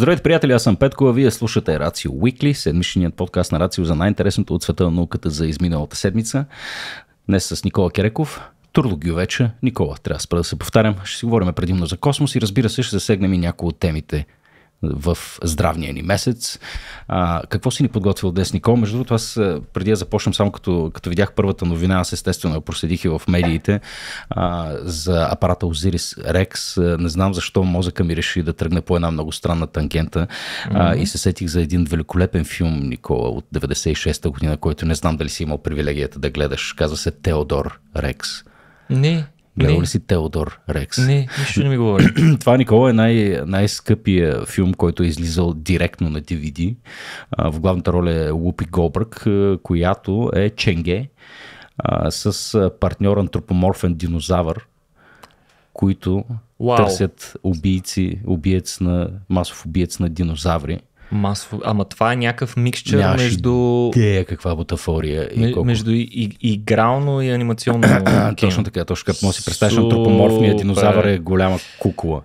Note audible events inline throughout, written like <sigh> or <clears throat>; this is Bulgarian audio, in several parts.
Здравейте, приятели, аз съм Петко, а вие слушате Рацио Уикли, седмичният подкаст на Рацио за най-интересното от света на науката за изминалата седмица. Днес с Никола Кереков, ги вече. Никола, трябва да да се повтарям. Ще си говорим предимно за космос и разбира се, ще засегнем и някои от темите в здравния ни месец. А, какво си ни подготвил днес, Никол? Между другото, аз преди да започнем, само като, като видях първата новина, аз естествено я проследих и в медиите а, за апарата Озирис Рекс. Не знам защо мозъка ми реши да тръгне по една много странна тангента mm-hmm. и се сетих за един великолепен филм, Никола, от 96-та година, който не знам дали си имал привилегията да гледаш. Казва се Теодор Рекс. Не. Гледал ли си Теодор Рекс? Не, нищо не ми говори. <clears throat> Това, Никола, е най- най-скъпия филм, който е излизал директно на DVD. В главната роля е Лупи Голбърг, която е Ченге с партньор антропоморфен динозавър, които Уау. търсят убийци, убиец на, масов убиец на динозаври Масово. Ама това е някакъв микшър Нямаш между... Идея каква бутафория. И колко... Между и, и, игрално и анимационно. <clears throat> точно така, точно като Може си представиш Антропоморфният динозавър е голяма кукла.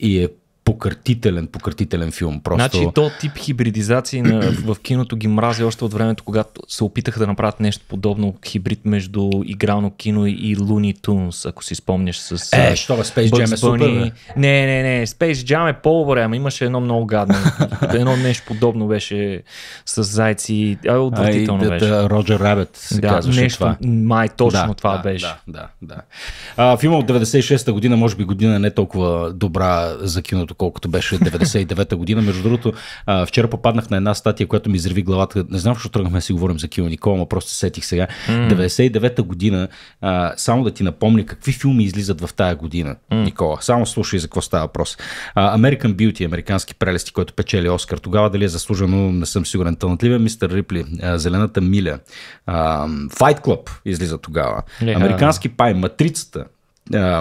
И е покъртителен, покъртителен филм. Просто... Значи то тип хибридизации на, в киното ги мрази още от времето, когато се опитаха да направят нещо подобно хибрид между игрално кино и Луни Тунс, ако си спомняш с... Е, що бе, Space Jam е супер, бе. Не, не, не, Space Jam е по-добре, ама имаше едно много гадно. <laughs> едно нещо подобно беше с зайци. А, отвратително беше. Роджер Рабет се да, казваше нещо, това. Май точно да, това да, беше. Да, да, да. А, филма от 96-та година, може би година не е толкова добра за киното, колкото беше 99-та година. Между другото, а, вчера попаднах на една статия, която ми изреви главата. Не знам, защо тръгнахме да си говорим за Кио Никола, но просто сетих сега. Mm. 99-та година, а, само да ти напомня какви филми излизат в тая година, mm. Никола. Само слушай за какво става въпрос. А, American Beauty, американски прелести, който печели Оскар. Тогава дали е заслужено, не съм сигурен. Талантливия мистер Рипли, а, Зелената миля, а, Fight Club излиза тогава. Yeah. Е, американски пай, Матрицата,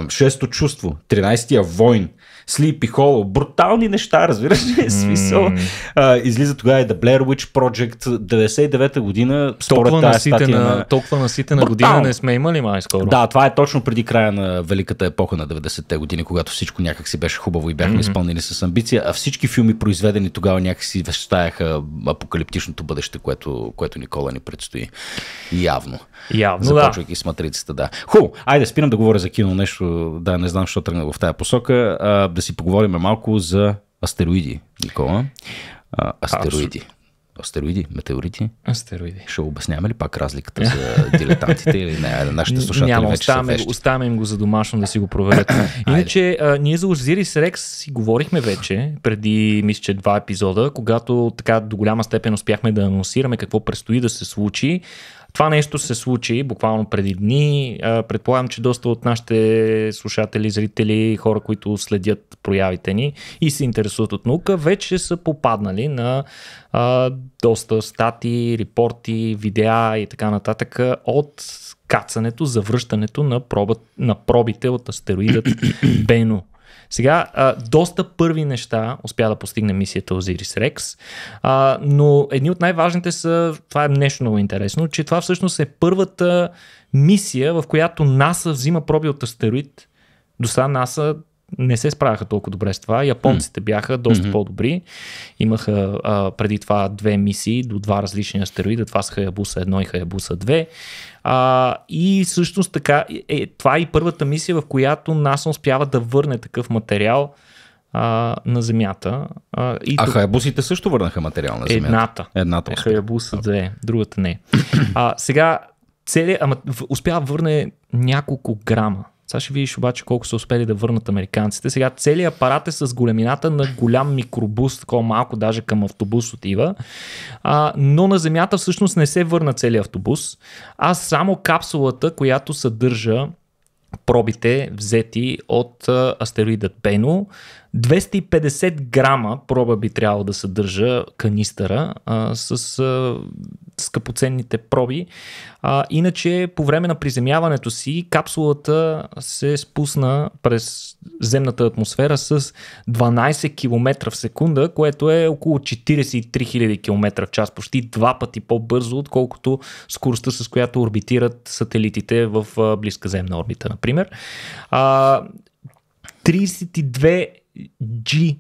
Шесто чувство, 13-я войн, Sleepy Hollow. Брутални неща, разбираш ли? Mm. <laughs> Смисъл. А, излиза тогава и The Blair Witch Project 99-та година. Толкова наситена, на... толкова наситена година не сме имали май скоро. Да, това е точно преди края на великата епоха на 90-те години, когато всичко някак си беше хубаво и бяхме mm-hmm. изпълнени с амбиция, а всички филми, произведени тогава, някакси вещаяха апокалиптичното бъдеще, което, което Никола ни предстои. Явно. Явно, Започвайки да. с матрицата, да. Ху! айде, спирам да говоря за кино нещо, да, не знам, що тръгна в тази посока да си поговорим малко за астероиди, Никола. А, астероиди. Абсолютно. Астероиди, метеорити. Астероиди. Ще обясняваме ли пак разликата за дилетантите или не? <laughs> Нашите слушатели Няма, вече оставаме, са оставаме им го за домашно да си го проверят. <coughs> Иначе, а, ние за Озирис Рекс си говорихме вече, преди, мисля, че два епизода, когато така до голяма степен успяхме да анонсираме какво предстои да се случи. Това нещо се случи буквално преди дни. Предполагам, че доста от нашите слушатели, зрители, хора, които следят проявите ни и се интересуват от наука, вече са попаднали на а, доста стати, репорти, видеа и така нататък от кацането, завръщането на, пробът, на пробите от астероидът <clears throat> Бено сега, а, доста първи неща успя да постигне мисията Озирис Рекс, а, но едни от най-важните са, това е нещо много интересно, че това всъщност е първата мисия, в която НАСА взима проби от астероид. До сега НАСА не се справяха толкова добре с това. Японците бяха доста mm-hmm. по-добри. Имаха а, преди това две мисии до два различни астероида. Това са Хаябуса 1 и Хаябуса 2. А, и всъщност така, е, това е и първата мисия, в която НАСА успява да върне такъв материал а, на Земята. А, и а тук... хаябусите също върнаха материал на Земята? Едната. Едната. Е, хаябуса 2, другата не. а, сега, цели, ама, успява да върне няколко грама сега ще видиш обаче колко са успели да върнат американците. Сега целият апарат е с големината на голям микробус, такова малко даже към автобус отива. А, но на Земята всъщност не се върна целият автобус, а само капсулата, която съдържа пробите взети от астероидът Бено, 250 грама проба би трябвало да съдържа канистъра а, с а, скъпоценните проби. А, иначе по време на приземяването си капсулата се спусна през земната атмосфера с 12 км в секунда, което е около 43 000 км в час, почти два пъти по-бързо, отколкото скоростта с която орбитират сателитите в близка земна орбита, например. А, 32 G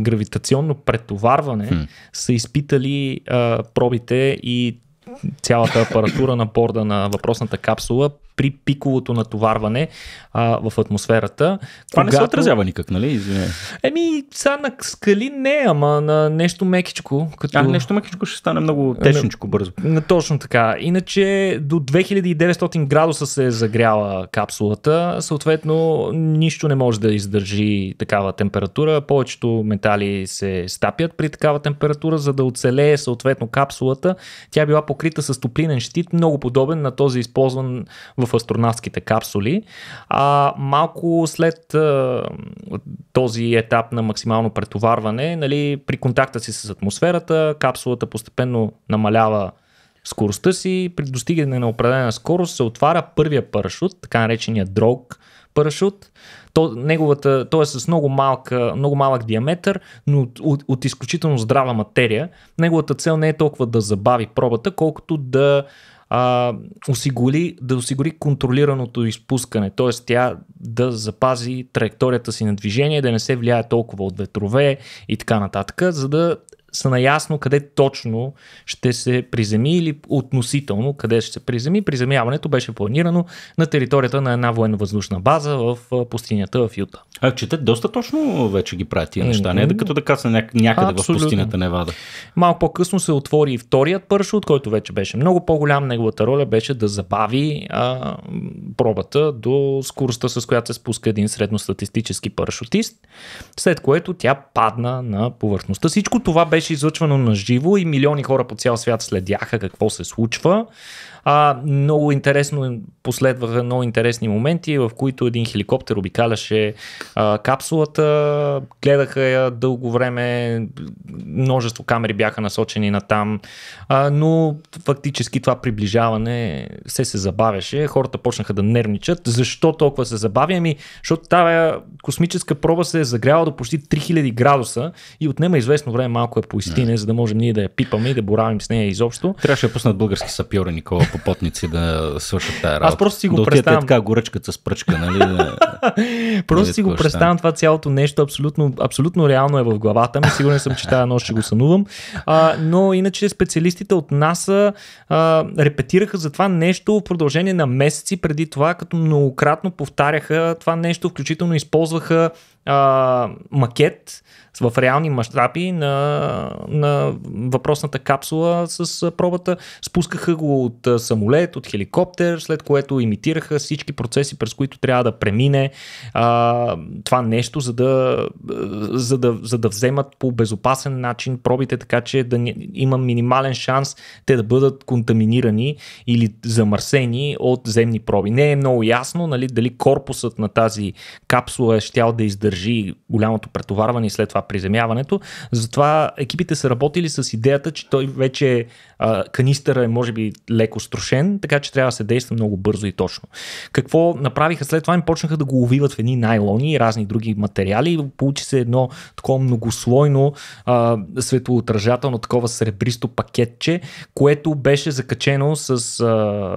гравитационно претоварване hmm. са изпитали а, пробите и цялата апаратура на борда на въпросната капсула при пиковото натоварване а, в атмосферата. Това когато... не се отразява никак, нали? Извиня. Еми, са на скали не, ама на нещо мекичко. Като... А, нещо мекичко ще стане много ами, течничко бързо. на, точно така. Иначе до 2900 градуса се е загряла капсулата, съответно нищо не може да издържи такава температура. Повечето метали се стапят при такава температура, за да оцелее съответно капсулата. Тя била покрита с топлинен щит, много подобен на този използван в в астронавтските капсули. А малко след а, този етап на максимално претоварване, нали, при контакта си с атмосферата, капсулата постепенно намалява скоростта си, при достигане на определена скорост се отваря първия парашут, така наречения дрог парашут. То, неговата, то е с много, малка, много малък диаметър, но от, от, от изключително здрава материя. Неговата цел не е толкова да забави пробата, колкото да а, осигури, да осигури контролираното изпускане, т.е. тя да запази траекторията си на движение, да не се влияе толкова от ветрове и така нататък, за да са наясно къде точно ще се приземи или относително къде ще се приземи. Приземяването беше планирано на територията на една военно-въздушна база в пустинята в Юта. А те доста точно вече ги правят тия неща, не е като да каса някъде Абсолютно. в пустинята Невада. Малко по-късно се отвори и вторият парашут, който вече беше много по-голям. Неговата роля беше да забави а, пробата до скоростта, с която се спуска един средностатистически парашутист, след което тя падна на повърхността. Всичко това беше беше излъчвано на живо и милиони хора по цял свят следяха какво се случва. А много интересно последваха много интересни моменти, в които един хеликоптер обикаляше а, капсулата, гледаха я дълго време, множество камери бяха насочени на там, а, но фактически това приближаване се се забавяше, хората почнаха да нервничат. Защо толкова се забавя? Ми, защото тази космическа проба се е загряла до почти 3000 градуса и отнема известно време малко е поистине, yeah. за да можем ние да я пипаме и да боравим с нея изобщо. Трябваше да пуснат български сапьори Никола сухопотници да свършат тази работа. Аз просто си го да представям. така горъчката с пръчка, нали? <laughs> просто нали, си го представям това цялото нещо. Абсолютно, абсолютно реално е в главата ми. Сигурен съм, че тази нощ ще го сънувам. А, но иначе специалистите от НАСА а, репетираха за това нещо в продължение на месеци преди това, като многократно повтаряха това нещо, включително използваха а, макет в реални мащаби на, на въпросната капсула с пробата. Спускаха го от самолет, от хеликоптер, след което имитираха всички процеси, през които трябва да премине а, това нещо, за да, за, да, за да вземат по безопасен начин пробите, така че да има минимален шанс те да бъдат контаминирани или замърсени от земни проби. Не е много ясно нали, дали корпусът на тази капсула е щял да издържи голямото претоварване и след това това приземяването. Затова екипите са работили с идеята, че той вече е, канистъра е може би леко струшен, така че трябва да се действа много бързо и точно. Какво направиха след това? Им почнаха да го увиват в едни найлони и разни други материали. Получи се едно такова многослойно а, светоотражателно такова сребристо пакетче, което беше закачено с а,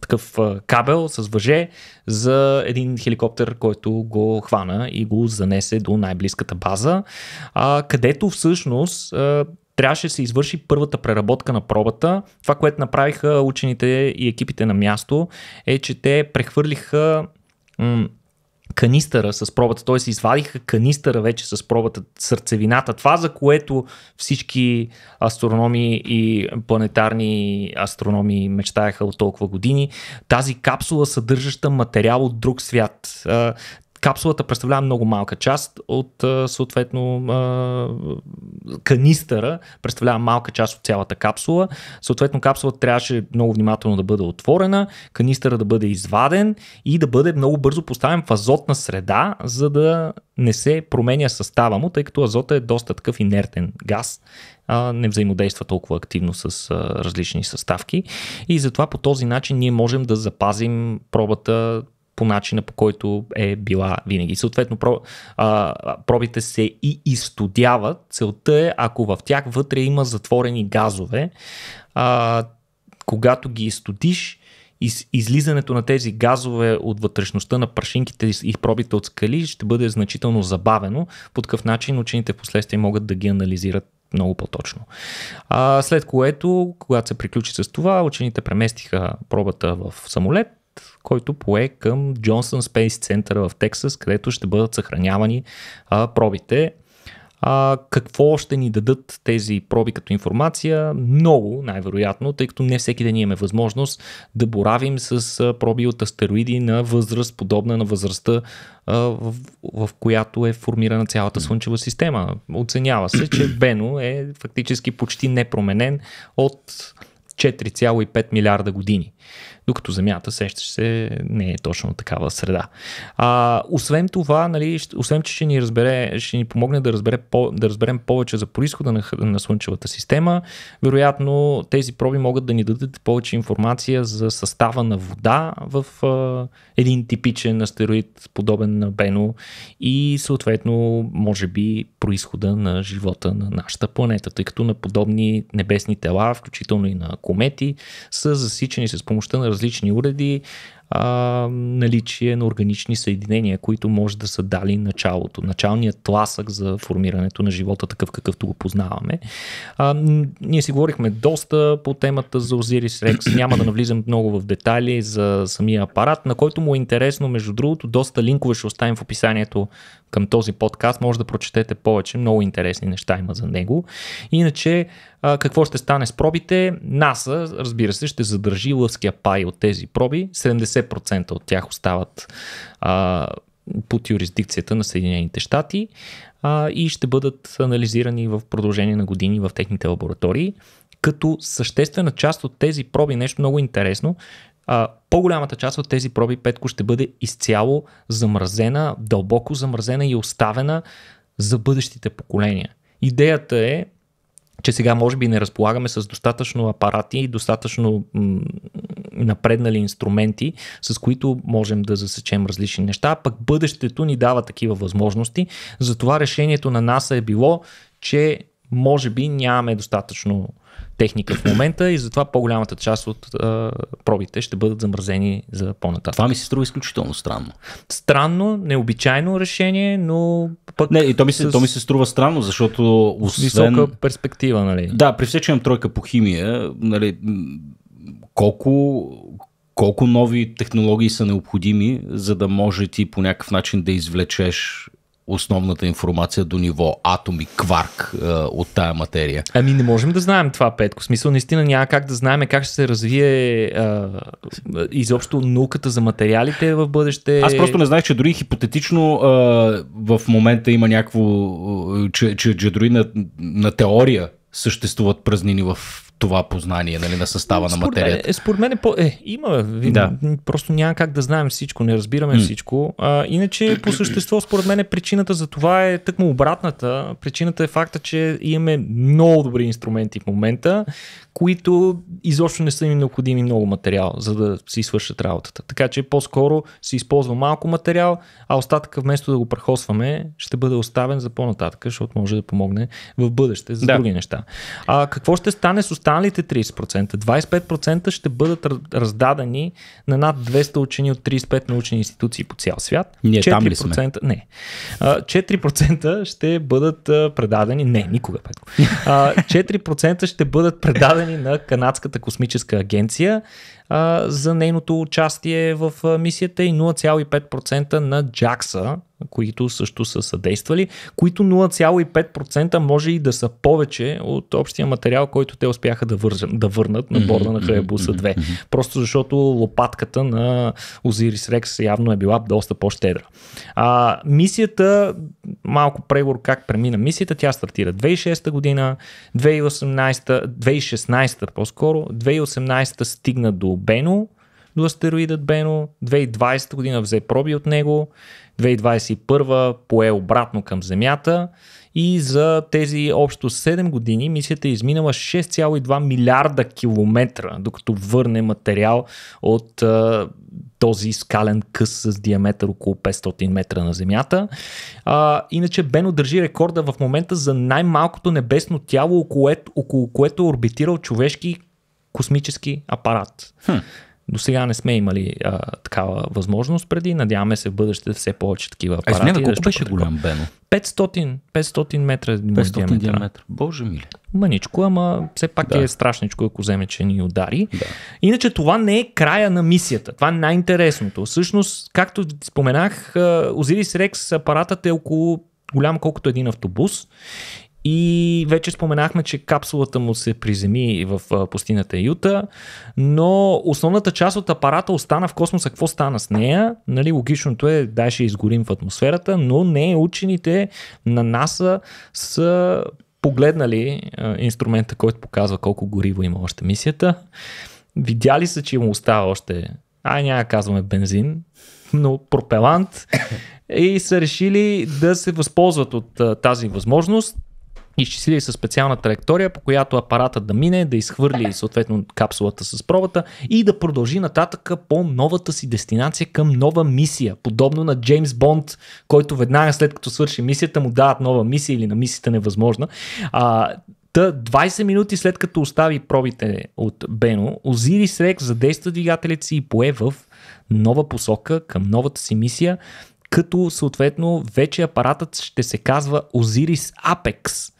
такъв а, кабел, с въже за един хеликоптер, който го хвана и го занесе до най-близката база а, където всъщност а, трябваше да се извърши първата преработка на пробата. Това, което направиха учените и екипите на място, е, че те прехвърлиха м- канистъра с пробата, т.е. извадиха канистъра вече с пробата, сърцевината, това за което всички астрономи и планетарни астрономи мечтаяха от толкова години, тази капсула съдържаща материал от друг свят капсулата представлява много малка част от съответно канистъра, представлява малка част от цялата капсула. Съответно капсулата трябваше много внимателно да бъде отворена, канистъра да бъде изваден и да бъде много бързо поставен в азотна среда, за да не се променя състава му, тъй като азота е доста такъв инертен газ, не взаимодейства толкова активно с различни съставки. И затова по този начин ние можем да запазим пробата по начина по който е била винаги. Съответно, про, а, пробите се и изтодяват. Целта е, ако в тях вътре има затворени газове, а, когато ги изтодиш, из, излизането на тези газове от вътрешността на прашинките и пробите от скали ще бъде значително забавено. По такъв начин учените в последствие могат да ги анализират много по-точно. А, след което, когато се приключи с това, учените преместиха пробата в самолет който пое към Джонсън Спейс Център в Тексас, където ще бъдат съхранявани а, пробите. А, какво ще ни дадат тези проби като информация? Много, най-вероятно, тъй като не всеки ден имаме възможност да боравим с проби от астероиди на възраст, подобна на възрастта, а, в, в която е формирана цялата Слънчева система. Оценява се, че Бено е фактически почти непроменен от 4,5 милиарда години докато Земята, сещаш се, не е точно такава среда. А, освен това, нали, освен че ще ни, разбере, ще ни помогне да, разбере, по, да разберем повече за происхода на, на Слънчевата система, вероятно тези проби могат да ни дадат повече информация за състава на вода в а, един типичен астероид, подобен на Бено и съответно, може би, происхода на живота на нашата планета, тъй като на подобни небесни тела, включително и на комети, са засичани с помощта на различни уреди а, наличие на органични съединения, които може да са дали началото, началният тласък за формирането на живота, такъв какъвто го познаваме. А, ние си говорихме доста по темата за Озирис Рекс, няма да навлизам много в детайли за самия апарат, на който му е интересно, между другото, доста линкове ще оставим в описанието към този подкаст може да прочетете повече, много интересни неща има за него. Иначе, а, какво ще стане с пробите? НАСА, разбира се, ще задържи лъвския пай от тези проби. 70% от тях остават а, под юрисдикцията на Съединените щати а, и ще бъдат анализирани в продължение на години в техните лаборатории. Като съществена част от тези проби, нещо много интересно, а, по-голямата част от тези проби петко ще бъде изцяло замразена, дълбоко замразена и оставена за бъдещите поколения. Идеята е, че сега може би не разполагаме с достатъчно апарати и достатъчно м- напреднали инструменти, с които можем да засечем различни неща, пък бъдещето ни дава такива възможности. Затова решението на НАСА е било, че може би нямаме достатъчно техника в момента и затова по-голямата част от а, пробите ще бъдат замразени за по-нататък. Това ми се струва изключително странно. Странно, необичайно решение, но пък... Не, и то ми се, с... то ми се струва странно, защото освен... Висока перспектива, нали? Да, при все, че имам тройка по химия, нали, колко, колко нови технологии са необходими, за да може ти по някакъв начин да извлечеш основната информация до ниво атом и кварк а, е, от тая материя. Ами не можем да знаем това, Петко. В смисъл, наистина няма как да знаем как ще се развие а, изобщо науката за материалите в бъдеще. Аз просто не знаех, че дори хипотетично а, в момента има някакво, че, че, че дори на, на теория съществуват празнини в това познание нали, на състава според на материята. Е, според мен е по... Е, има. Е, да. Просто няма как да знаем всичко, не разбираме mm. всичко. А, иначе по същество, според мен, е причината за това е тъкмо обратната. Причината е факта, че имаме много добри инструменти в момента, които изобщо не са им необходими много материал, за да си свършат работата. Така че по-скоро се използва малко материал, а остатък вместо да го прахосваме, ще бъде оставен за по-нататък, защото може да помогне в бъдеще за да. други неща. А какво ще стане с останалите останалите 30%, 25% ще бъдат раздадени на над 200 учени от 35 научни институции по цял свят. Ние 4%, там ли сме? Не. 4% ще бъдат предадени, не, никога, Петко. 4% ще бъдат предадени на Канадската космическа агенция за нейното участие в мисията и 0,5% на JAXA, които също са съдействали, които 0,5% може и да са повече от общия материал, който те успяха да, вържа, да върнат на борда на Хаябуса 2. Просто защото лопатката на Озирис Рекс явно е била доста по-щедра. А, мисията, малко преговор как премина мисията, тя стартира 2006 година, 2018, 2016 по-скоро, 2018 стигна до Бено, до астероидът Бено, 2020 година взе проби от него, 2021 пое обратно към Земята и за тези общо 7 години мисията е изминала 6,2 милиарда километра, докато върне материал от а, този скален къс с диаметър около 500 метра на Земята. А, иначе Бено държи рекорда в момента за най-малкото небесно тяло, около, около което е орбитирал човешки космически апарат. Хм. До сега не сме имали а, такава възможност преди. Надяваме се в бъдеще все повече такива апарати. А измена колко да беше голям Бено? 500, 500 метра 500 диаметра. диаметр. Боже миле. Мъничко, ама все пак да. е страшничко, ако вземе, че ни удари. Да. Иначе това не е края на мисията. Това е най-интересното. Всъщност, както споменах, Озирис Рекс апаратът е около голям колкото един автобус и вече споменахме, че капсулата му се приземи в пустината Юта, но основната част от апарата остана в космоса. Какво стана с нея? Нали, логичното е, да, ще изгорим в атмосферата, но не учените на НАСА са погледнали инструмента, който показва колко гориво има още мисията. Видяли са, че му остава още, ай няма казваме бензин, но пропелант. И са решили да се възползват от тази възможност изчислили със специална траектория, по която апарата да мине, да изхвърли съответно капсулата с пробата и да продължи нататък по новата си дестинация към нова мисия, подобно на Джеймс Бонд, който веднага след като свърши мисията му дават нова мисия или на мисията невъзможна. А, Та 20 минути след като остави пробите от Бено, Озирис Рек задейства двигателите си и пое в нова посока към новата си мисия като съответно вече апаратът ще се казва Osiris Apex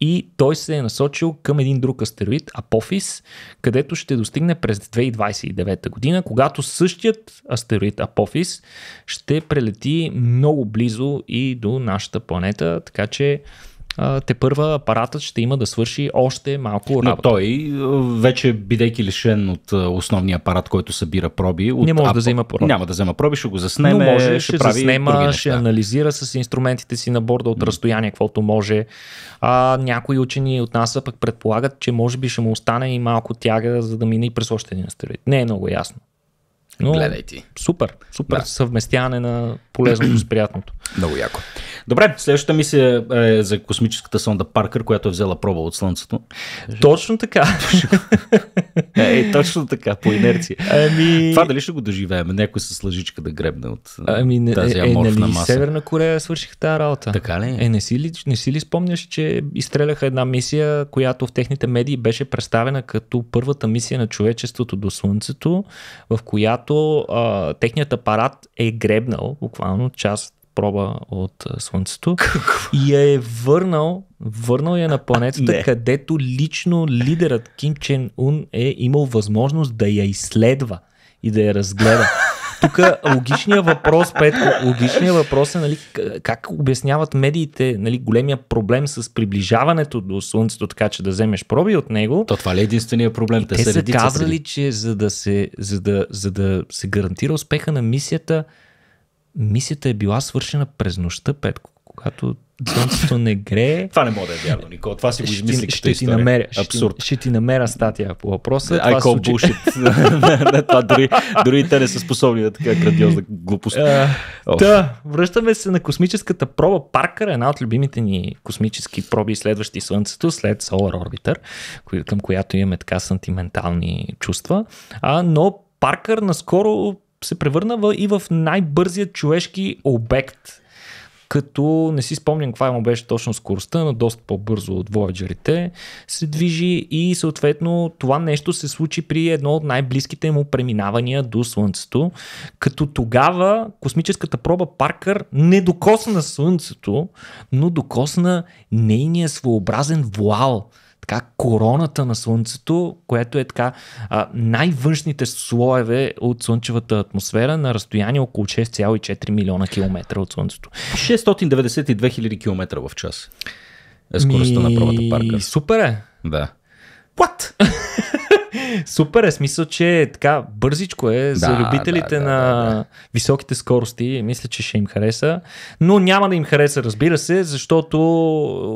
и той се е насочил към един друг астероид, Апофис, където ще достигне през 2029 година, когато същият астероид Апофис ще прелети много близо и до нашата планета, така че те първа апаратът ще има да свърши още малко работа. Но той, е, вече бидейки лишен от е, основния апарат, който събира проби, от не може да взема проби. Няма да взема проби, ще го заснеме, Но може, ще, ще прави заснема, ще анализира с инструментите си на борда от разстояние, каквото може. А, някои учени от нас пък предполагат, че може би ще му остане и малко тяга, за да мине и през още един астероид. Не е много ясно. Но, Гледай ти. Супер, супер да. съвместяване на полезното с приятното. Много яко. Добре, следващата мисия е за космическата сонда Паркър, която е взела проба от Слънцето. Точно така. <laughs> Ей, точно така, по инерция. Ами... Това дали ще го доживеем? Някой с лъжичка да гребне от ами, не, тази аморфна е, е, нали, маса. Северна Корея свърших тази работа. Така ли? Е, не си ли, не си ли спомняш, че изстреляха една мисия, която в техните медии беше представена като първата мисия на човечеството до Слънцето, в която а, техният апарат е гребнал буквално част проба от Слънцето. Какво? И я е върнал, върнал я на планетата, <laughs> Не. където лично лидерът Ким Чен Ун е имал възможност да я изследва и да я разгледа. <laughs> Тук логичният въпрос, Петко, логичният въпрос е нали, как обясняват медиите нали, големия проблем с приближаването до Слънцето, така че да вземеш проби от него. То това ли е единствения проблем? те, те са нали? казали, преди. че за да, се, за, да, за да се гарантира успеха на мисията, мисията е била свършена през нощта, Петко, когато слънцето не грее. <laughs> Това не мога да е вярно, Никол. Това си го измисли ще, ще, ти намеря, Абсурд. Ще, ще ти намеря статия по въпроса. I call случи... bullshit. <laughs> това дори, дори те не са способни на така грандиозна глупост. Uh, да, връщаме се на космическата проба Паркър, една от любимите ни космически проби, следващи Слънцето, след Solar Orbiter, към която имаме така сантиментални чувства. А, но Паркър наскоро се превърна и в най-бързия човешки обект. Като не си спомням каква му беше точно скоростта, но доста по-бързо от вояджерите се движи и съответно това нещо се случи при едно от най-близките му преминавания до Слънцето. Като тогава космическата проба Паркър не докосна Слънцето, но докосна нейния своеобразен вуал – така короната на Слънцето, което е така най-външните слоеве от Слънчевата атмосфера на разстояние около 6,4 милиона километра от Слънцето. 692 хиляди километра в час е скоростта Ми... на правата парка. Супер е! Да. What? <laughs> Супер е смисъл, че е така бързичко е да, за любителите да, да, на да, да. високите скорости. Мисля, че ще им хареса. Но няма да им хареса, разбира се, защото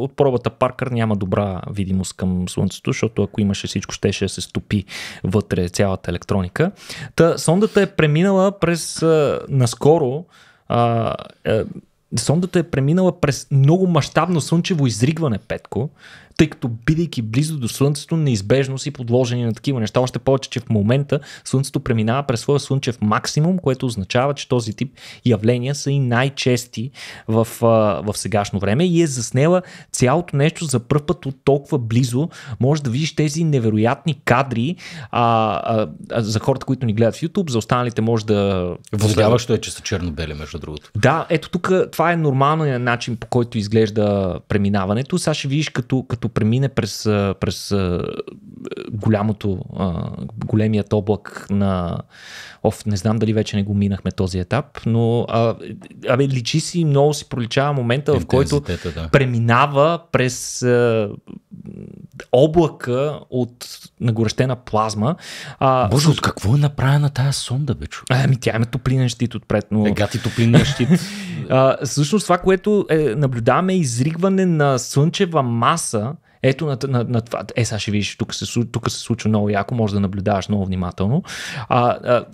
от пробата Паркър няма добра видимост към Слънцето, защото ако имаше всичко, щеше да се стопи вътре цялата електроника. Та, сондата е преминала през а, наскоро. А, а, сондата е преминала през много мащабно слънчево изригване, Петко тъй като бидейки близо до Слънцето, неизбежно си подложени на такива неща. Още повече, че в момента Слънцето преминава през своя слънчев максимум, което означава, че този тип явления са и най-чести в, в сегашно време и е заснела цялото нещо за първ път от толкова близо. Може да видиш тези невероятни кадри а, а, а, за хората, които ни гледат в YouTube, за останалите може да... Възгаващо е, че са черно-бели, между другото. Да, ето тук това е нормалният начин, по който изглежда преминаването. Сега ще видиш като, като като премине през, през голямото, големият облак на... Оф, не знам дали вече не го минахме този етап, но а, абе, личи си, много си проличава момента, в който да. преминава през а, облака от нагорещена плазма. А, Боже, от какво е направена тази сонда, бе, чу? Ами тя има топлинен щит отпред, но... Ега ти топлинен щит. <laughs> а, всъщност това, което е, наблюдаваме е изригване на слънчева маса, ето на, на, на това. Е, сега ще видиш, тук се, тук се случва много яко, може да наблюдаваш много внимателно. А, а,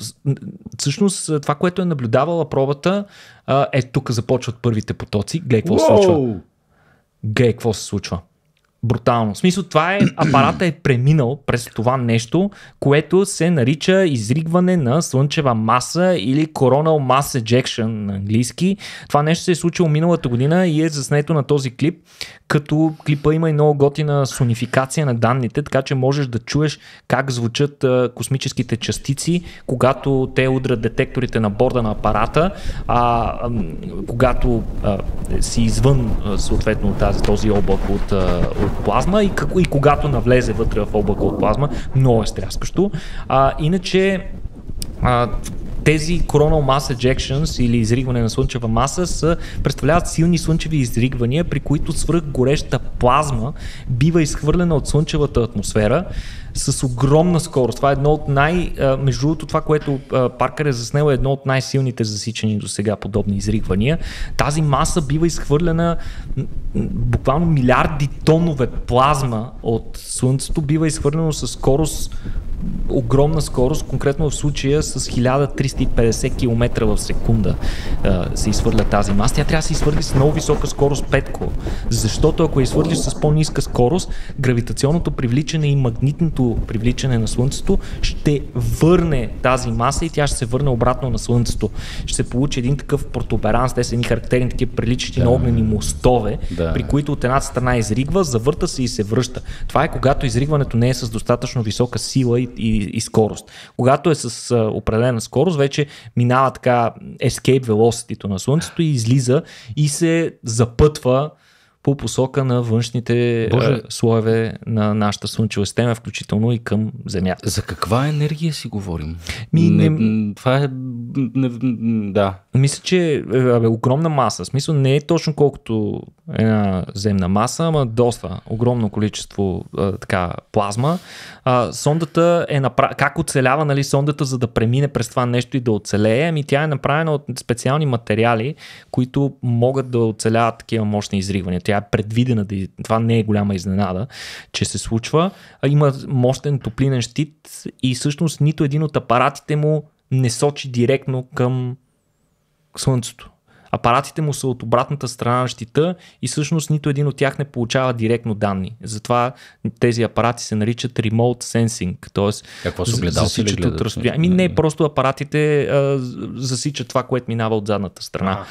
всъщност, това, което е наблюдавала пробата, е тук започват първите потоци. Гледай какво Уоу! се случва. Гледай какво се случва брутално. В смисъл, това е, <clears throat> апарата е преминал през това нещо, което се нарича изригване на слънчева маса или coronal mass ejection на английски. Това нещо се е случило миналата година и е заснето на този клип, като клипа има и много готина сонификация на данните, така че можеш да чуеш как звучат космическите частици, когато те удрят детекторите на борда на апарата, а, а когато а, е си извън съответно тази, този облак от, от плазма и, как, и когато навлезе вътре в облака от плазма, много е стряскащо. А, иначе а, тези coronal mass ejections или изригване на слънчева маса са, представляват силни слънчеви изригвания, при които свръх гореща плазма бива изхвърлена от слънчевата атмосфера с огромна скорост. Това е едно от най... Между другото, това, което Паркър е заснел, е едно от най-силните засичани до сега подобни изригвания. Тази маса бива изхвърлена буквално милиарди тонове плазма от Слънцето, бива изхвърлено с скорост огромна скорост, конкретно в случая с 1350 км в секунда се изхвърля тази маса. Тя трябва да се изхвърли с много висока скорост петко, защото ако я изхвърлиш с по-ниска скорост, гравитационното привличане и магнитното привличане на Слънцето ще върне тази маса и тя ще се върне обратно на Слънцето. Ще се получи един такъв протуберанс, те са едни характерни такива приличащи да. на огнени мостове, да. при които от едната страна изригва, завърта се и се връща. Това е когато изригването не е с достатъчно висока сила и и, и, скорост. Когато е с а, определена скорост, вече минава така escape velocity на Слънцето и излиза и се запътва по посока на външните Боже. слоеве на нашата слънчева система, включително и към Земята. За каква енергия си говорим? Ми, не, не, това е... Не, да. Мисля, че е огромна маса. В смисъл не е точно колкото една земна маса, ама доста. Огромно количество а, така, плазма. А, сондата е направена... Как оцелява нали, сондата, за да премине през това нещо и да оцелее? Ами тя е направена от специални материали, които могат да оцеляват такива мощни изригвания. Тя е предвидена, това не е голяма изненада, че се случва. Има мощен топлинен щит и всъщност нито един от апаратите му не сочи директно към Слънцето. Апаратите му са от обратната страна на щита и всъщност нито един от тях не получава директно данни. Затова тези апарати се наричат remote sensing, т.е. Какво са гледал, засичат от разстояние. Ами не, просто апаратите а, засичат това, което минава от задната страна.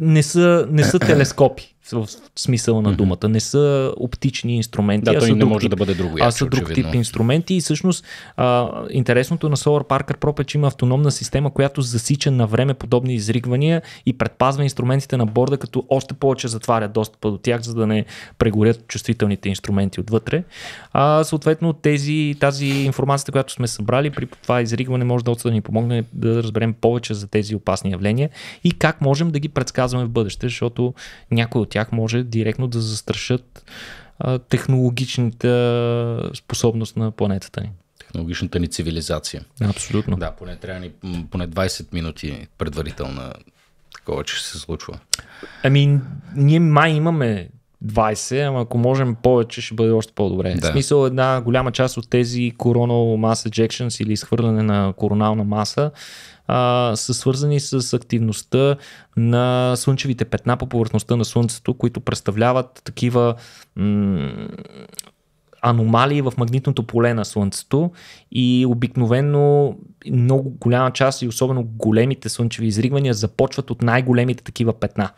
Не са, не са <clears throat> телескопи в смисъла на думата. Не са оптични инструменти. Да, а той не може тип, да бъде друго. А са друг очевидно. тип инструменти и всъщност а, интересното на Solar Parker Pro е, че има автономна система, която засича на време подобни изригвания и предпазва инструментите на борда, като още повече затваря достъпа до тях, за да не прегорят чувствителните инструменти отвътре. А, съответно, тези, тази информация, която сме събрали при това изригване, може да, да ни помогне да разберем повече за тези опасни явления и как можем да ги предсказваме в бъдеще, защото някои от тях тях може директно да застрашат а, технологичната способност на планетата ни. Технологичната ни цивилизация. Абсолютно. Да, поне трябва ни поне 20 минути предварителна такова, че се случва. Ами, ние май имаме 20, ама ако можем повече, ще бъде още по-добре. Да. В смисъл една голяма част от тези coronal mass ejections или изхвърляне на коронална маса а, са свързани с активността на слънчевите петна по повърхността на Слънцето, които представляват такива м- аномалии в магнитното поле на Слънцето и обикновено много голяма част и особено големите слънчеви изригвания започват от най-големите такива петна.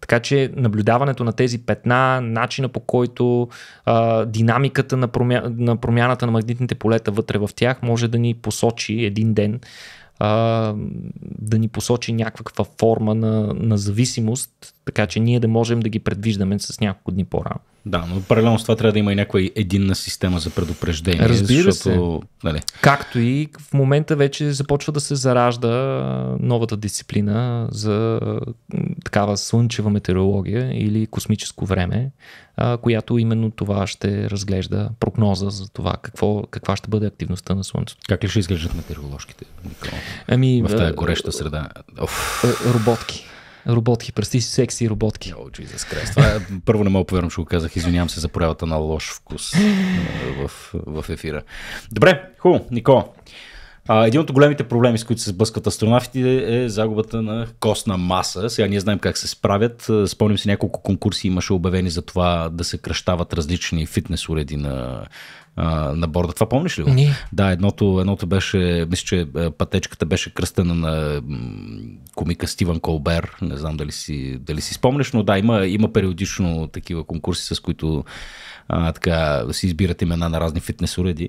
Така че наблюдаването на тези петна, начина по който а, динамиката на, промя... на промяната на магнитните полета вътре в тях може да ни посочи един ден а, да ни посочи някаква форма на, на зависимост, така че ние да можем да ги предвиждаме с няколко дни по-рано. Да, но паралелно с това трябва да има и някаква единна система за предупреждение. Разбира защото, се. Дали. Както и в момента вече започва да се заражда новата дисциплина за такава слънчева метеорология или космическо време, която именно това ще разглежда прогноза за това какво, каква ще бъде активността на Слънцето. Как ли ще изглеждат метеороложките Ами, в тази гореща среда. Оф. Роботки. Роботки, прости си секси роботки. О, oh, Jesus Christ. Това е, първо не мога повярвам, че го казах. Извинявам се за проявата на лош вкус е, в, в ефира. Добре, хубаво, Никола. А, един от големите проблеми, с които се сблъскват астронавтите е загубата на костна маса. Сега ние знаем как се справят. Е, Спомним си няколко конкурси имаше обявени за това да се кръщават различни фитнес уреди на на борда. Това помниш ли го? Не. Да, едното, едното беше, мисля, че пътечката беше кръстена на комика Стивън Колбер. Не знам дали си, дали си спомняш, но да, има, има периодично такива конкурси, с които а, така, си избират имена на разни фитнес уреди.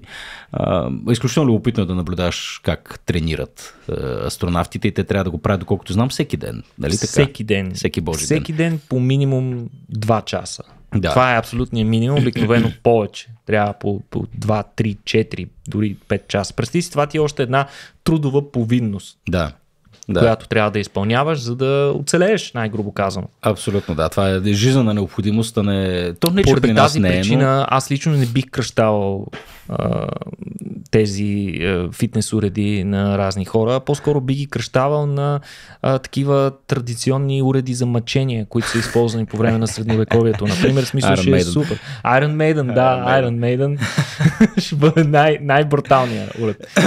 А, изключително любопитно е да наблюдаваш как тренират а, астронавтите и те трябва да го правят, доколкото знам, всеки ден. Нали така? Всеки ден. Всеки божи всеки ден. Всеки ден по минимум 2 часа. Да. Това е абсолютният минимум, обикновено <clears throat> повече. Трябва по, по 2, 3, 4, дори 5 часа. Представи си, това ти е още една трудова повинност. Да. Да. която трябва да изпълняваш, за да оцелееш, най-грубо казано. Абсолютно, да. Това е жизнена необходимост. необходимостта не... То не Поради че при нас тази не е, причина, но... аз лично не бих кръщавал тези е, фитнес уреди на разни хора. По-скоро би ги кръщавал на а, такива традиционни уреди за мъчение, които са използвани по време на средновековието. Например, смисъл Iron ще е Maiden. е супер. Iron Maiden, да, Iron, Iron Maiden. <laughs> ще бъде най- най-бруталният уред.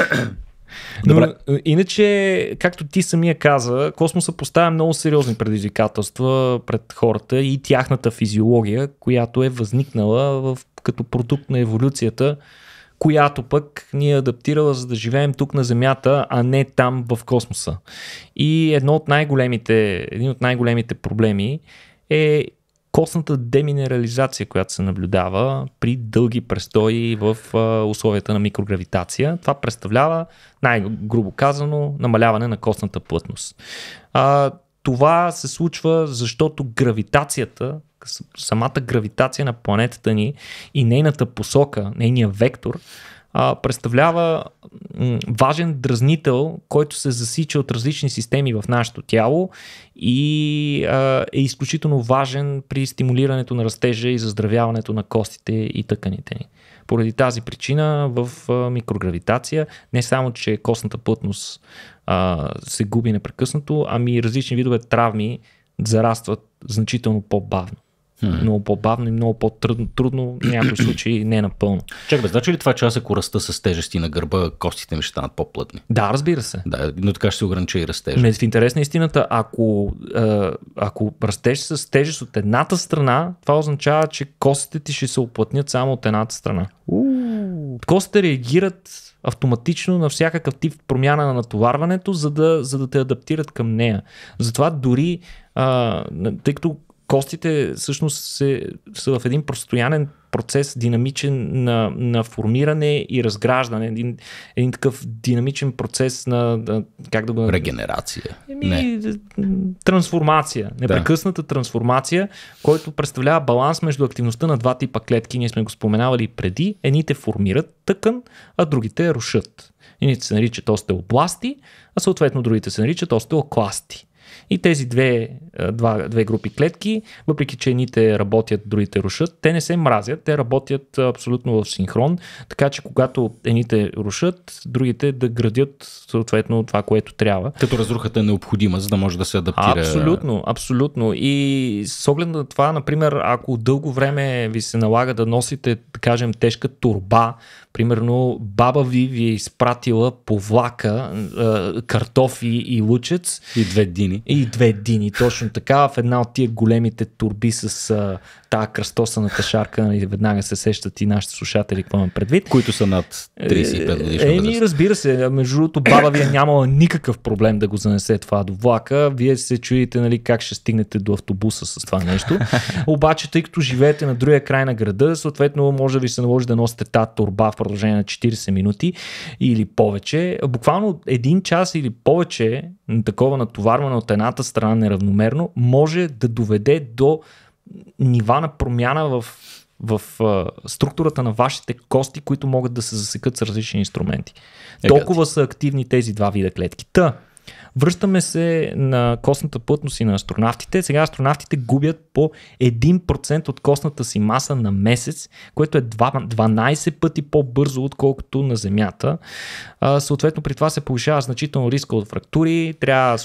Добре. Но, иначе, както ти самия каза, космоса поставя много сериозни предизвикателства пред хората и тяхната физиология, която е възникнала в, като продукт на еволюцията която пък ни е адаптирала за да живеем тук на Земята, а не там в космоса. И едно от най-големите, един от най-големите проблеми е костната деминерализация, която се наблюдава при дълги престои в условията на микрогравитация. Това представлява, най-грубо казано, намаляване на костната плътност. А, това се случва, защото гравитацията самата гравитация на планетата ни и нейната посока, нейния вектор, представлява важен дразнител, който се засича от различни системи в нашето тяло и е изключително важен при стимулирането на растежа и заздравяването на костите и тъканите ни. Поради тази причина в микрогравитация не само, че костната плътност се губи непрекъснато, ами различни видове травми зарастват значително по-бавно. Mm-hmm. Много по-бавно и много по-трудно, трудно, в някои случаи не е напълно. Чакай, значи ли това, че аз ако раста с тежести на гърба, костите ми ще станат по-плътни? Да, разбира се. Да, но така ще се огранича и растежа. Не, в интерес на истината, ако, ако растеш с тежест от едната страна, това означава, че костите ти ще се оплътнят само от едната страна. Uh. Костите реагират автоматично на всякакъв тип промяна на натоварването, за да, за да те адаптират към нея. Затова дори, а, тъй като костите всъщност се, са в един постоянен процес, динамичен на, на формиране и разграждане. Един, един такъв динамичен процес на, на как да го Регенерация. Еми, не. Трансформация. Непрекъсната да. трансформация, който представлява баланс между активността на два типа клетки. Ние сме го споменавали преди. Едните формират тъкан, а другите рушат. Едните се наричат остеобласти, а съответно другите се наричат остеокласти. И тези две, два, две групи клетки, въпреки че едните работят, другите рушат, те не се мразят, те работят абсолютно в синхрон, така че когато едните рушат, другите да градят съответно това, което трябва. Като разрухата е необходима, за да може да се адаптира. Абсолютно, абсолютно. И с оглед на това, например, ако дълго време ви се налага да носите, да кажем, тежка турба, Примерно, баба ви ви е изпратила по влака е, картофи и лучец. И две дини. И две дини, точно така. В една от тия големите турби с е, тази кръстосаната шарка, и нали, веднага се сещат и нашите слушатели, какво имам предвид. Които са над 35 е, годишна Еми, разбира се, между другото, баба ви е нямала никакъв проблем да го занесе това до влака. Вие се чудите нали, как ще стигнете до автобуса с това нещо. <laughs> Обаче, тъй като живеете на другия край на града, съответно може да ви се наложи да носите тази турба в продължение на 40 минути или повече. Буквално един час или повече на такова натоварване от едната страна неравномерно може да доведе до нива на промяна в в а, структурата на вашите кости, които могат да се засекат с различни инструменти. Е, Толкова са активни тези два вида клетки. Та, Връщаме се на костната плътност и на астронавтите. Сега астронавтите губят по 1% от костната си маса на месец, което е 12 пъти по-бързо, отколкото на Земята. А, съответно, при това се повишава значително риска от фрактури. Трябва,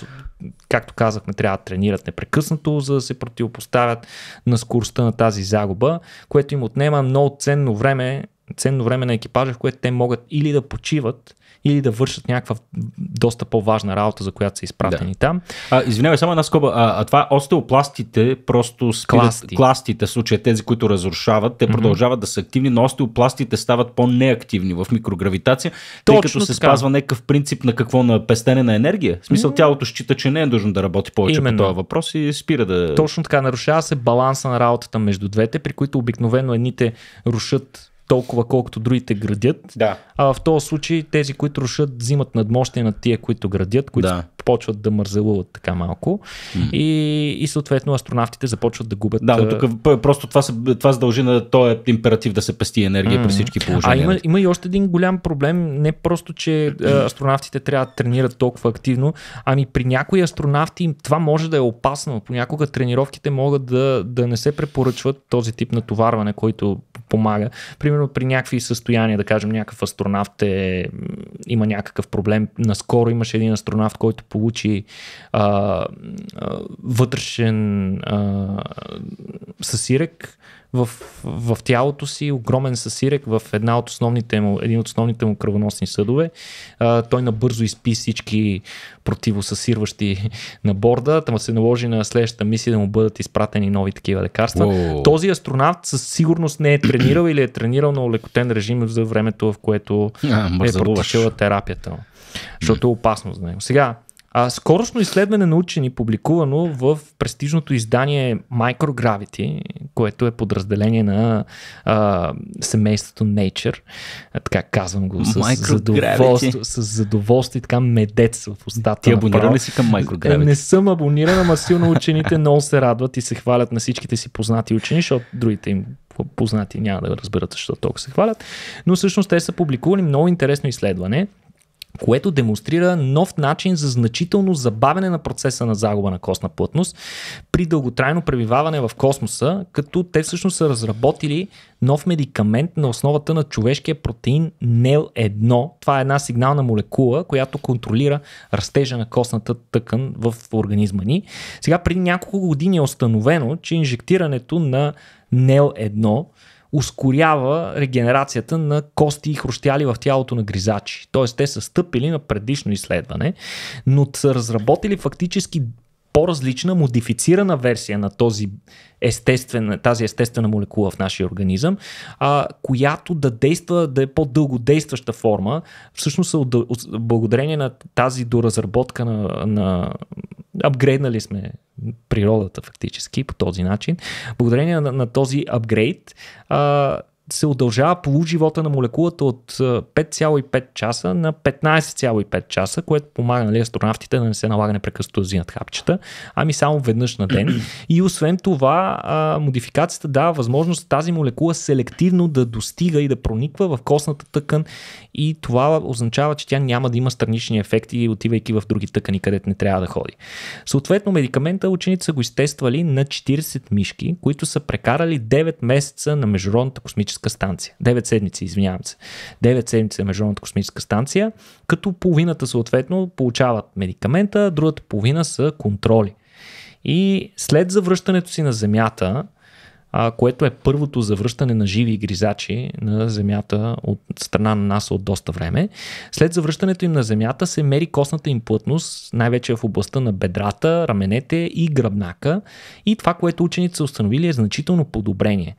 както казахме, трябва да тренират непрекъснато, за да се противопоставят на скоростта на тази загуба, което им отнема много ценно време ценно време на екипажа, в което те могат или да почиват, или да вършат някаква доста по-важна работа, за която са изпратени да. там. А, извинявай, само една скоба. А, а това остеопластите просто спират, класти. кластите, в случая тези, които разрушават, те mm-hmm. продължават да са активни, но остеопластите стават по-неактивни в микрогравитация, Точно тъй като се така. спазва някакъв принцип на какво на пестене на енергия. В смисъл mm-hmm. тялото счита, че не е нужно да работи повече Именно. по този въпрос и спира да... Точно така, нарушава се баланса на работата между двете, при които обикновено едните рушат толкова колкото другите градят. Да. А в този случай тези, които рушат, взимат надмощие на тия, които градят, които да. почват да мързелуват така малко. Mm. И, и съответно астронавтите започват да губят. Да, но тук просто това, се, това задължи на този е императив да се пести енергия mm. при всички положения. А има, има и още един голям проблем. Не просто, че астронавтите трябва да тренират толкова активно, ами при някои астронавти това може да е опасно. Понякога тренировките могат да, да не се препоръчват този тип натоварване, който помага примерно при някакви състояния, да кажем някакъв астронавт е, има някакъв проблем. Наскоро имаше един астронавт, който получи а, а, вътрешен а, съсирек, в, в тялото си, огромен съсирек в една от основните му, един от основните му кръвоносни съдове. А, той набързо изпи всички противосъсирващи на борда, там се наложи на следващата мисия да му бъдат изпратени нови такива лекарства. Wow. Този астронавт със сигурност не е тренирал или е тренирал на лекотен режим за времето, в което а, yeah, е протичала терапията. Защото е опасно за него. Сега, а, скоростно изследване на учени, публикувано в престижното издание Microgravity, което е подразделение на а, семейството Nature, а, така казвам го с задоволство, с задоволство и така медец в устата. Ти абонирал ли си към Microgravity? Не съм абониран, ама силно учените много се радват и се хвалят на всичките си познати учени, защото другите им познати няма да разберат защо толкова се хвалят. Но всъщност те са публикували много интересно изследване – което демонстрира нов начин за значително забавяне на процеса на загуба на костна плътност при дълготрайно пребиваване в космоса, като те всъщност са разработили нов медикамент на основата на човешкия протеин NEL-1. Това е една сигнална молекула, която контролира растежа на костната тъкан в организма ни. Сега преди няколко години е установено, че инжектирането на NEL-1 ускорява регенерацията на кости и хрущяли в тялото на гризачи. Тоест те са стъпили на предишно изследване, но са разработили фактически по-различна, модифицирана версия на този естествен, тази естествена молекула в нашия организъм, а, която да действа, да е по-дългодействаща форма. Всъщност, благодарение на тази доразработка на, на апгрейднали сме природата фактически по този начин. Благодарение на, на този апгрейд а, се удължава полуживота на молекулата от 5,5 е, часа на 15,5 часа, което помага нали, астронавтите да не се налага непрекъснато да взимат хапчета, ами само веднъж на ден. И освен това, модификацията дава възможност тази молекула селективно да достига и да прониква в костната тъкан и това означава, че тя няма да има странични ефекти, отивайки в други тъкани, където не трябва да ходи. Съответно, медикамента ученици са го изтествали на 40 мишки, които са прекарали 9 месеца на Международната космическа космическа станция. 9 седмици, извинявам се. 9 седмици на е Международната космическа станция, като половината съответно получават медикамента, другата половина са контроли. И след завръщането си на Земята, а, което е първото завръщане на живи гризачи на Земята от страна на нас от доста време. След завръщането им на Земята се мери костната им плътност, най-вече в областта на бедрата, раменете и гръбнака. И това, което учените са установили е значително подобрение.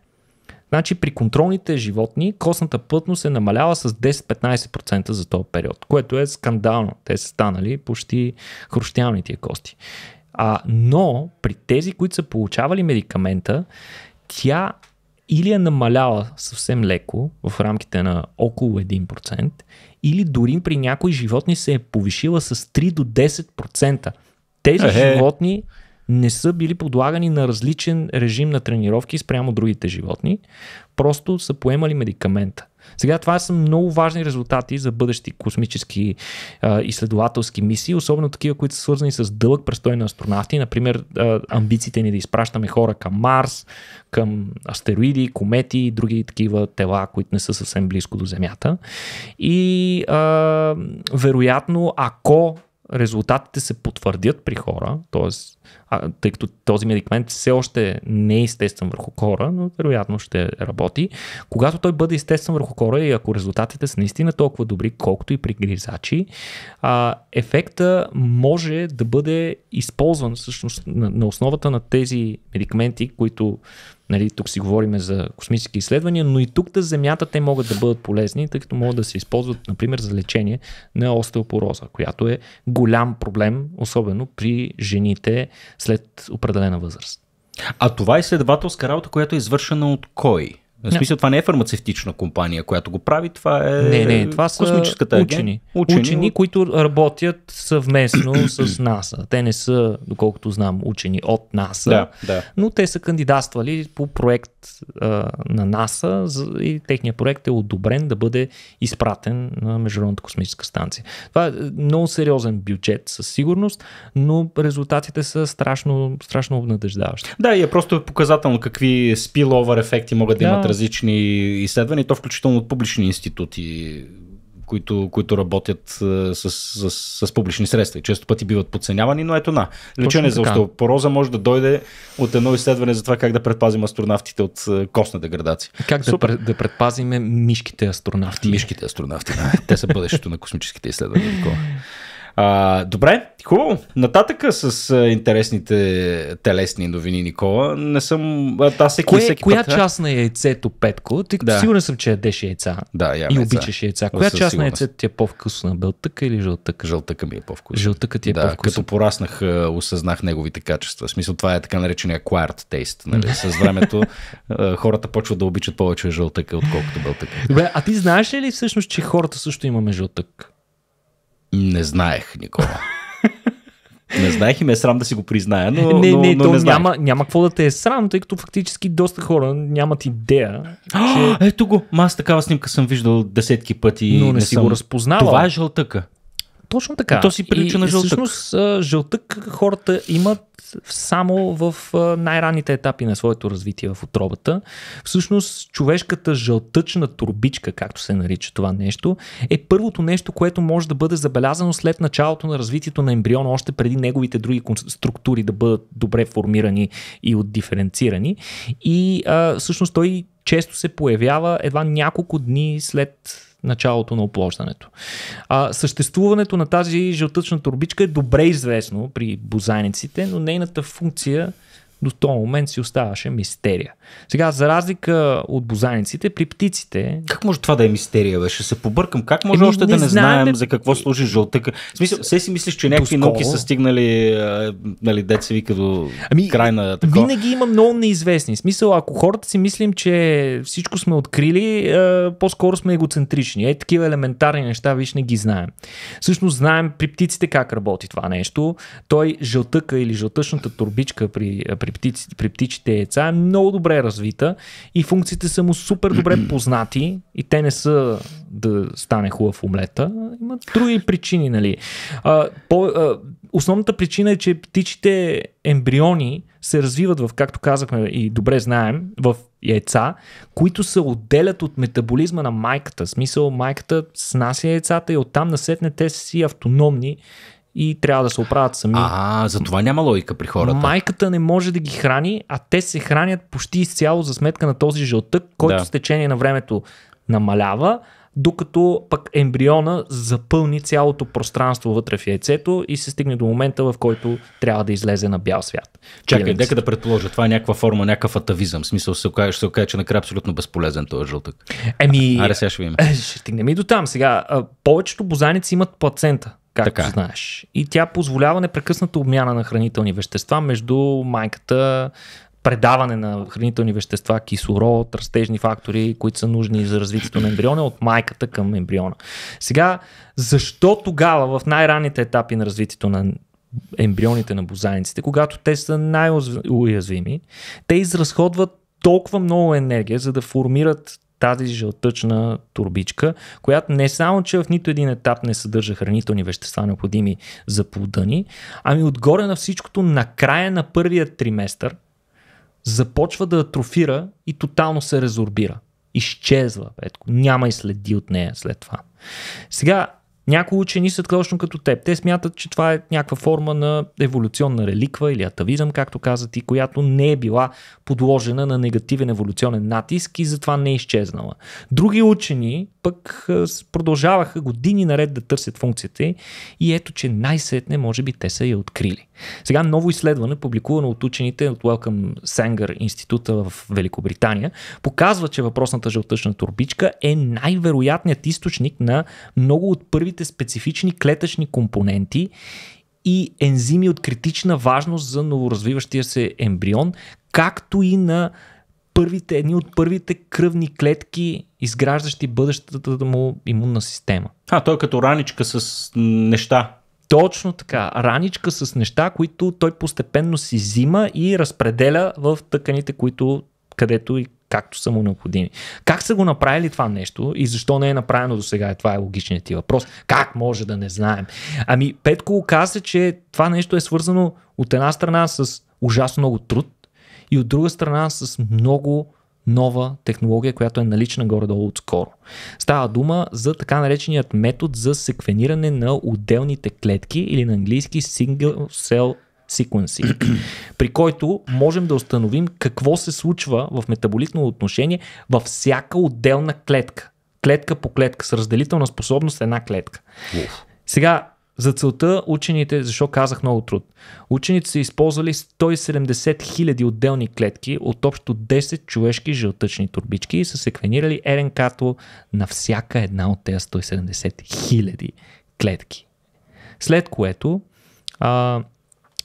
Значи при контролните животни костната плътност е намалява с 10-15% за този период, което е скандално. Те са станали почти хрущявни тия кости. А, но при тези, които са получавали медикамента, тя или е намаляла съвсем леко в рамките на около 1%, или дори при някои животни се е повишила с 3 до 10%. Тези е животни не са били подлагани на различен режим на тренировки спрямо другите животни, просто са поемали медикамента. Сега това са много важни резултати за бъдещи космически а, изследователски мисии, особено такива, които са свързани с дълъг престой на астронавти. Например, а, амбициите ни да изпращаме хора към Марс, към астероиди, комети и други такива тела, които не са съвсем близко до Земята. И а, вероятно, ако резултатите се потвърдят при хора, т.е. тъй като този медикамент все още не е естествен върху хора, но вероятно ще работи. Когато той бъде изтестен върху хора и ако резултатите са наистина толкова добри, колкото и при гризачи, а, ефекта може да бъде използван всъщност на, на основата на тези медикаменти, които Нали, тук си говорим за космически изследвания, но и тук да Земята те могат да бъдат полезни, тъй като могат да се използват, например, за лечение на остеопороза, която е голям проблем, особено при жените след определена възраст. А това е изследователска работа, която е извършена от кой? В смисъл, това не е фармацевтична компания, която го прави, това е не, не, това са космическата учени. Учени, учени, учени които работят съвместно с НАСА. Те не са, доколкото знам, учени от НАСА, да, да. но те са кандидатствали по проект а, на НАСА и техният проект е одобрен да бъде изпратен на Международната космическа станция. Това е, е много сериозен бюджет със сигурност, но резултатите са страшно, страшно обнадеждаващи. Да, и е просто показателно какви спиловър ефекти могат да, да имат различни изследвания, то включително от публични институти, които, които работят с, с, с, с публични средства и често пъти биват подценявани, но ето на. Лечение за остеопороза може да дойде от едно изследване за това как да предпазим астронавтите от костна деградация. Е, как да, да, да предпазим мишките астронавти? Мишките астронавти, да. Те са бъдещето на космическите изследвания. А, добре, хубаво. Нататъка с а, интересните телесни новини, Никола. Не съм... А, всеки, Кое, всеки коя път, част на яйцето, Петко? Ти да. сигурен съм, че ядеш яйца. Да, ям и яйца. обичаш яйца. Коя част сигурност. на яйцето ти е по-вкусна? Белтъка или жълтъка? Жълтъка ми е по-вкусна. Жълтъка ти е да, по-вкусна. Като пораснах, осъзнах неговите качества. В смисъл, това е така наречения acquired taste. Нали? С времето хората почват да обичат повече жълтъка, отколкото белтъка. Добре, а ти знаеш ли всъщност, че хората също имаме жълтък? Не знаех, Никола. Не знаех и ме е срам да си го призная, но. Не, но, не, но то не няма, няма какво да те е срам, тъй като фактически доста хора нямат идея. Че... Ето го! аз такава снимка съм виждал десетки пъти. Но не, не си съм... го разпознавал. Това е жълтъка. Точно така. И то си прилича и, на жълтък. Всъщност жълтък хората имат само в най-ранните етапи на своето развитие в отробата. Всъщност човешката жълтъчна турбичка, както се нарича това нещо, е първото нещо, което може да бъде забелязано след началото на развитието на ембриона, още преди неговите други структури да бъдат добре формирани и отдиференцирани. И а, всъщност той често се появява едва няколко дни след началото на оплождането. А, съществуването на тази жълтъчна турбичка е добре известно при бозайниците, но нейната функция до този момент си оставаше мистерия. Сега, за разлика от бозаниците, при птиците... Как може това да е мистерия, беше? Се побъркам. Как може е, още не да не знаем, знаем за какво служи жълтъка? В смисъл, се си мислиш, че някои науки са стигнали, нали, деца вика до ами, край на такова. Винаги има много неизвестни. В смисъл, ако хората си мислим, че всичко сме открили, по-скоро сме егоцентрични. Е, такива елементарни неща, виж, не ги знаем. Всъщност знаем при птиците как работи това нещо. Той жълтъка или жълтъчната турбичка при, при при, птици, при птичите яйца е много добре развита и функциите са му супер добре <clears throat> познати и те не са да стане хубав омлета. Има други причини, нали. А, по, а, основната причина е, че птичите ембриони се развиват в, както казахме и добре знаем, в яйца, които се отделят от метаболизма на майката. В смисъл майката снася яйцата и оттам насетне те си автономни и трябва да се оправят сами. А, за това няма логика при хората. Майката не може да ги храни, а те се хранят почти изцяло за сметка на този жълтък, който да. с течение на времето намалява докато пък ембриона запълни цялото пространство вътре в яйцето и се стигне до момента, в който трябва да излезе на бял свят. Чакай, нека да предположа, това е някаква форма, някакъв атавизъм. В смисъл се окаже, ще се окаже че накрая е абсолютно безполезен този жълтък. Еми, Аре, сега ще видим. Е, ще стигнем и до там. Сега, повечето бозаници имат плацента както така. Е. знаеш. И тя позволява непрекъсната обмяна на хранителни вещества между майката, предаване на хранителни вещества, кислород, растежни фактори, които са нужни за развитието на ембриона от майката към ембриона. Сега, защо тогава в най-ранните етапи на развитието на ембрионите на бозайниците, когато те са най-уязвими, те изразходват толкова много енергия, за да формират тази жълтъчна турбичка, която не само, че в нито един етап не съдържа хранителни вещества, необходими за плода ни, ами отгоре на всичкото, на края на първия триместър, започва да атрофира и тотално се резорбира. Изчезва, Петко. Няма и следи от нея след това. Сега, някои учени са точно като теб. Те смятат, че това е някаква форма на еволюционна реликва или атавизъм, както каза ти, която не е била подложена на негативен еволюционен натиск и затова не е изчезнала. Други учени пък продължаваха години наред да търсят функцията и ето, че най-сетне може би те са я открили. Сега ново изследване, публикувано от учените от Welcome Sanger института в Великобритания, показва, че въпросната жълтъчна турбичка е най-вероятният източник на много от първите специфични клетъчни компоненти и ензими от критична важност за новоразвиващия се ембрион, както и на първите, едни от първите кръвни клетки, изграждащи бъдещата му имунна система. А, той е като раничка с неща. Точно така. Раничка с неща, които той постепенно си взима и разпределя в тъканите, които където и както са му необходими. Как са го направили това нещо и защо не е направено до сега? Е, това е логичният ти въпрос. Как може да не знаем? Ами Петко каза, че това нещо е свързано от една страна с ужасно много труд и от друга страна с много нова технология, която е налична горе-долу отскоро. Става дума за така нареченият метод за секвениране на отделните клетки или на английски Single Cell sequencing, <clears throat> при който можем да установим какво се случва в метаболитно отношение във всяка отделна клетка. Клетка по клетка, с разделителна способност една клетка. Уф. Сега, за целта учените, защо казах много труд, учените са използвали 170 000 отделни клетки от общо 10 човешки жълтъчни турбички и са секвенирали РНК-то на всяка една от тези 170 000 клетки. След което, а,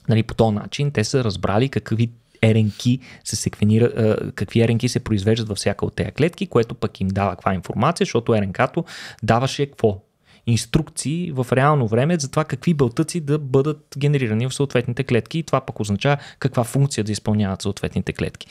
нали, по този начин, те са разбрали какви РНК се секвенира, какви РНК се произвеждат във всяка от тези клетки, което пък им дава каква информация, защото РНК-то даваше какво? инструкции в реално време за това какви белтъци да бъдат генерирани в съответните клетки и това пък означава каква функция да изпълняват съответните клетки.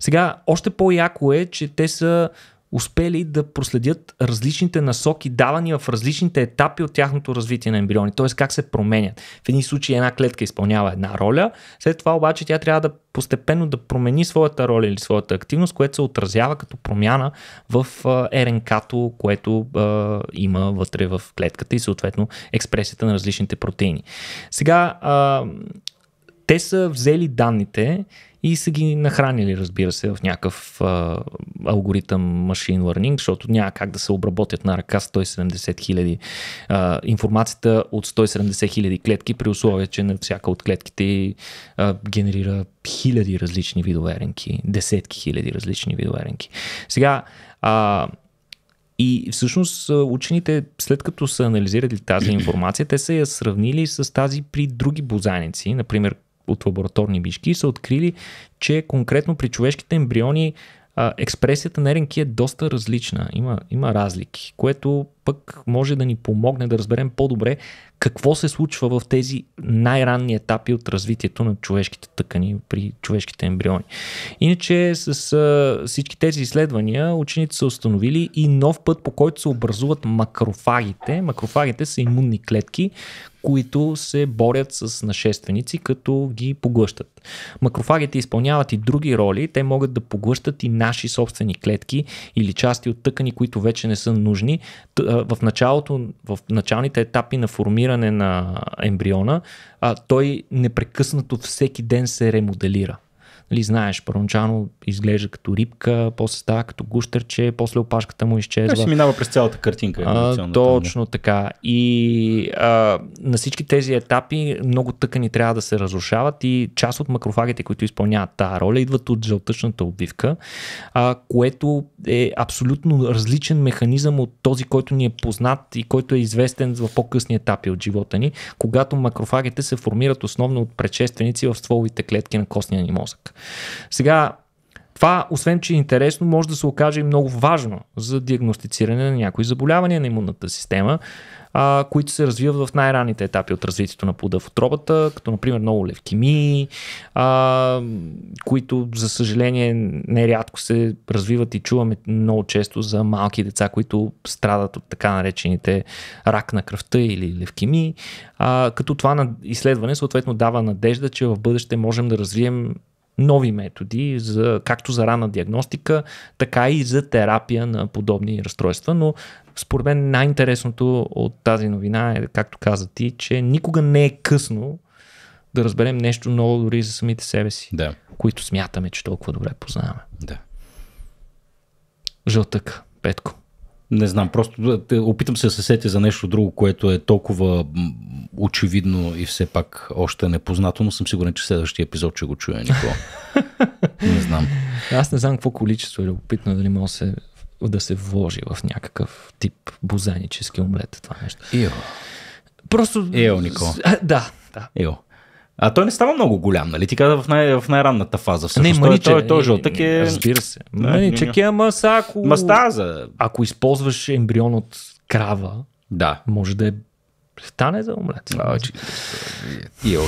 Сега, още по-яко е, че те са успели да проследят различните насоки, давани в различните етапи от тяхното развитие на ембриони, т.е. как се променят. В един случай една клетка изпълнява една роля, след това обаче тя трябва да постепенно да промени своята роля или своята активност, което се отразява като промяна в РНК-то, което а, има вътре в клетката и съответно експресията на различните протеини. Сега а, те са взели данните и са ги нахранили, разбира се, в някакъв а, алгоритъм машин learning, защото няма как да се обработят на ръка 170 хиляди информацията от 170 хиляди клетки, при условие, че на всяка от клетките а, генерира хиляди различни видове ренки, десетки хиляди различни видове ренки. Сега, а, и всъщност учените, след като са анализирали тази информация, те са я сравнили с тази при други бозайници, например от лабораторни бишки са открили, че конкретно при човешките ембриони а, експресията на РНК е доста различна. Има, има разлики, което пък може да ни помогне да разберем по-добре какво се случва в тези най-ранни етапи от развитието на човешките тъкани при човешките ембриони. Иначе с а, всички тези изследвания учените са установили и нов път, по който се образуват макрофагите. Макрофагите са имунни клетки, които се борят с нашественици, като ги поглъщат. Макрофагите изпълняват и други роли. Те могат да поглъщат и наши собствени клетки или части от тъкани, които вече не са нужни, в началото, в началните етапи на формиране на ембриона, а, той непрекъснато всеки ден се ремоделира нали, знаеш, първоначално изглежда като рибка, после става като гущерче, после опашката му изчезва. Това си значи, минава през цялата картинка. А, точно така. И а, на всички тези етапи много тъкани трябва да се разрушават и част от макрофагите, които изпълняват тази роля, идват от жълтъчната обвивка, а, което е абсолютно различен механизъм от този, който ни е познат и който е известен в по-късни етапи от живота ни, когато макрофагите се формират основно от предшественици в стволовите клетки на костния ни мозък. Сега, това, освен че е интересно, може да се окаже и много важно за диагностициране на някои заболявания на имунната система, а, които се развиват в най-ранните етапи от развитието на плода в отробата, като например много левкемии, а, които за съжаление нерядко се развиват и чуваме много често за малки деца, които страдат от така наречените рак на кръвта или левкемии, а, като това изследване съответно дава надежда, че в бъдеще можем да развием нови методи, за, както за ранна диагностика, така и за терапия на подобни разстройства. Но според мен най-интересното от тази новина е, както каза ти, че никога не е късно да разберем нещо ново дори за самите себе си, да. които смятаме, че толкова добре познаваме. Да. Жълтък, Петко. Не знам, просто опитам се да се сетя за нещо друго, което е толкова очевидно и все пак още непознато, но съм сигурен, че следващия епизод ще го чуя никога. <laughs> не знам. Аз не знам какво количество е любопитно, дали може да се, да се вложи в някакъв тип бозанически омлет това нещо. Ио. Просто... Нико. Никола. Да, да. Ио. А той не става много голям, нали? Ти каза в, най- в най-ранната фаза. Всъщност, не, мъниче, той, той, той жълтък е... е- разбира се. Да, мъничък е, ама са, ако... Мастаза. Ако използваш ембрион от крава, да. може да е стане за омлет. че...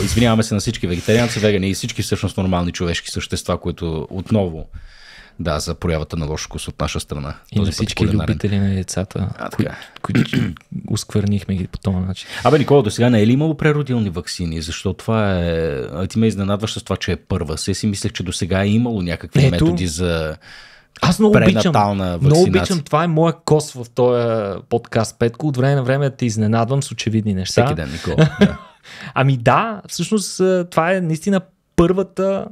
извиняваме се на всички вегетарианци, вегани и всички всъщност нормални човешки същества, които отново да, за проявата на лош вкус от наша страна. И Този на всички кулинарен. любители на децата, които кои, е. <clears throat> осквърнихме ги по този начин. Абе, Никола, до сега не е ли имало преродилни вакцини? Защо това е... А ти ме изненадваш с това, че е първа. Се си мислех, че до сега е имало някакви Ето... методи за... Аз много обичам, много обичам, това е моя кос в този подкаст, Петко. От време на време те изненадвам с очевидни неща. Всеки ден, Никола. Да. <laughs> ами да, всъщност това е наистина първата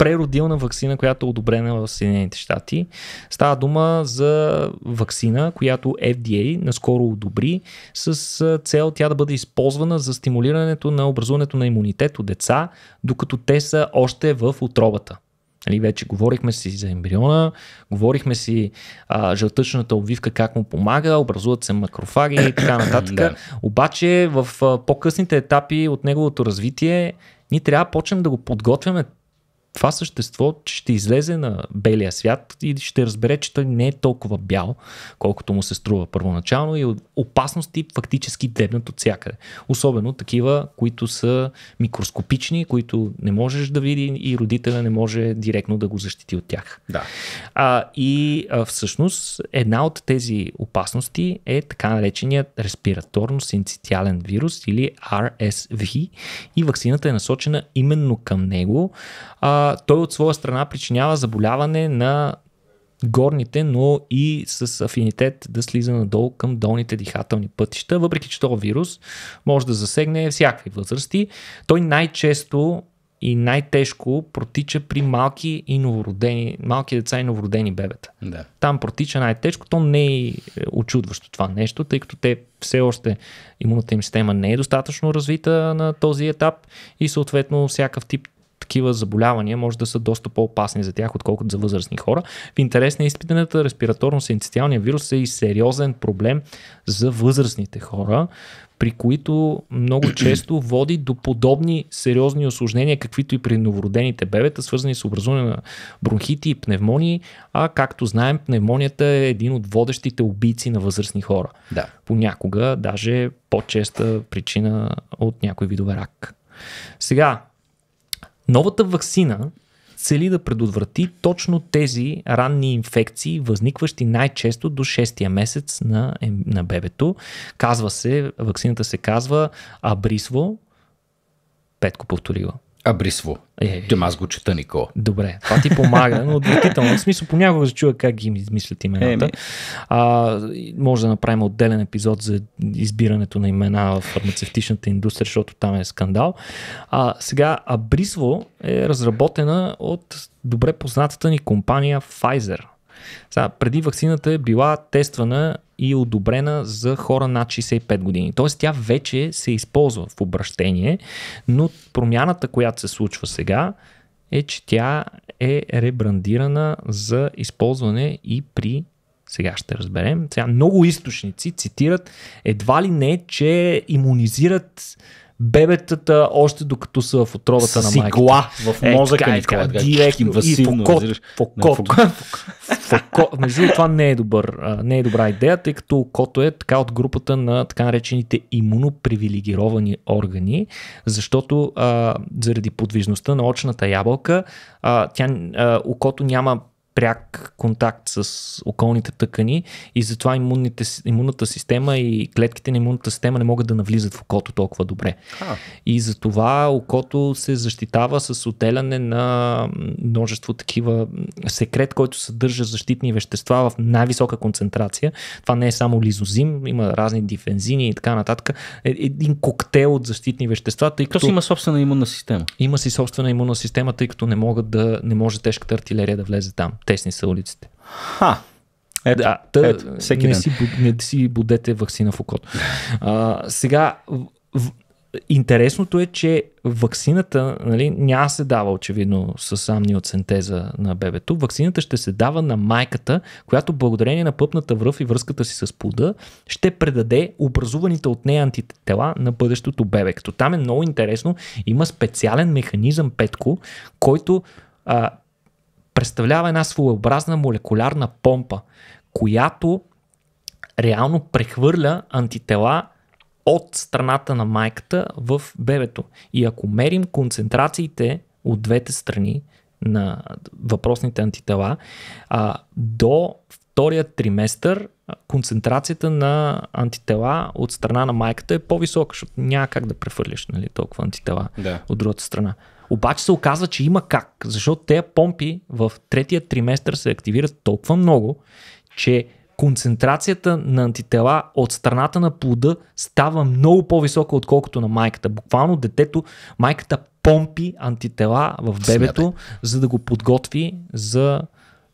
преродилна вакцина, която е одобрена в Съединените щати. Става дума за вакцина, която FDA наскоро одобри с цел тя да бъде използвана за стимулирането на образуването на имунитет от деца, докато те са още в отробата. Нали, вече говорихме си за ембриона, говорихме си а, жълтъчната обвивка как му помага, образуват се макрофаги и така <coughs> нататък. да. Обаче в а, по-късните етапи от неговото развитие ние трябва да почнем да го подготвяме това същество ще излезе на белия свят и ще разбере, че той не е толкова бял, колкото му се струва първоначално и е опасности фактически дебнат от всякъде. Особено такива, които са микроскопични, които не можеш да види и родителя не може директно да го защити от тях. Да. А, и а, всъщност една от тези опасности е така нареченият респираторно-синцитиален вирус или RSV и вакцината е насочена именно към него. А, той от своя страна причинява заболяване на горните, но и с афинитет да слиза надолу към долните дихателни пътища. Въпреки, че този вирус може да засегне всякакви възрасти, той най-често и най-тежко протича при малки и новородени, малки деца и новородени бебета. Да. Там протича най-тежко, то не е, е очудващо това нещо, тъй като те все още имунната им система не е достатъчно развита на този етап и съответно всякакъв тип такива заболявания може да са доста по-опасни за тях, отколкото за възрастни хора. В интерес на изпитаната, респираторно-синцитиалния вирус е и сериозен проблем за възрастните хора, при които много <clears throat> често води до подобни сериозни осложнения, каквито и при новородените бебета, свързани с образуване на бронхити и пневмонии, а както знаем, пневмонията е един от водещите убийци на възрастни хора. Да. Понякога даже по-честа причина от някой видове рак. Сега, Новата вакцина цели да предотврати точно тези ранни инфекции, възникващи най-често до 6-я месец на, е, на бебето. Казва се, вакцината се казва Абрисво. Петко повторила. Абрисво. Е, е, е. аз го чета, Никола. Добре, това ти помага, но отвратително. В смисъл, понякога се чуя как ги измислят имената. Е, а, може да направим отделен епизод за избирането на имена в фармацевтичната индустрия, защото там е скандал. А, сега, Абрисво е разработена от добре познатата ни компания Pfizer. Сега, преди вакцината е била тествана и е одобрена за хора над 65 години. Тоест тя вече се използва в обращение, но промяната, която се случва сега, е, че тя е ребрандирана за използване и при сега ще разберем. Сега много източници цитират едва ли не, че иммунизират бебетата, още докато са в отровата на майката. Сигла в е, мозъка е, ни, е. е. директно. И фокот, фокот. <laughs> Между това не е, добър, не е добра идея, тъй като кото е така от групата на така наречените имунопривилегировани органи, защото а, заради подвижността на очната ябълка, а, тя, а, окото няма пряк контакт с околните тъкани и затова имунните, имунната система и клетките на имунната система не могат да навлизат в окото толкова добре. А. И затова окото се защитава с отделяне на множество такива секрет, който съдържа защитни вещества в най-висока концентрация. Това не е само лизозим, има разни дифензини и така нататък. Е, един коктейл от защитни вещества. Тъй като... То има собствена имунна система. Има си собствена имунна система, тъй като не, могат да, не може тежката артилерия да влезе там тесни са улиците. Ха! Ето, да, тър, ето, всеки не, ден. Си, не си будете вакцина в окото. А, сега, в, интересното е, че ваксината нали, няма се дава очевидно с синтеза на бебето. Ваксината ще се дава на майката, която благодарение на пъпната връв и връзката си с плода ще предаде образуваните от нея антитела на бъдещото бебе. Като там е много интересно, има специален механизъм петко, който а, представлява една своеобразна молекулярна помпа, която реално прехвърля антитела от страната на майката в бебето. И ако мерим концентрациите от двете страни на въпросните антитела, а, до втория триместър концентрацията на антитела от страна на майката е по-висока, защото няма как да прехвърляш нали, толкова антитела да. от другата страна. Обаче се оказва, че има как, защото тези помпи в третия триместър се активират толкова много, че концентрацията на антитела от страната на плода става много по-висока, отколкото на майката. Буквално детето, майката помпи антитела в бебето, Смятай. за да го подготви за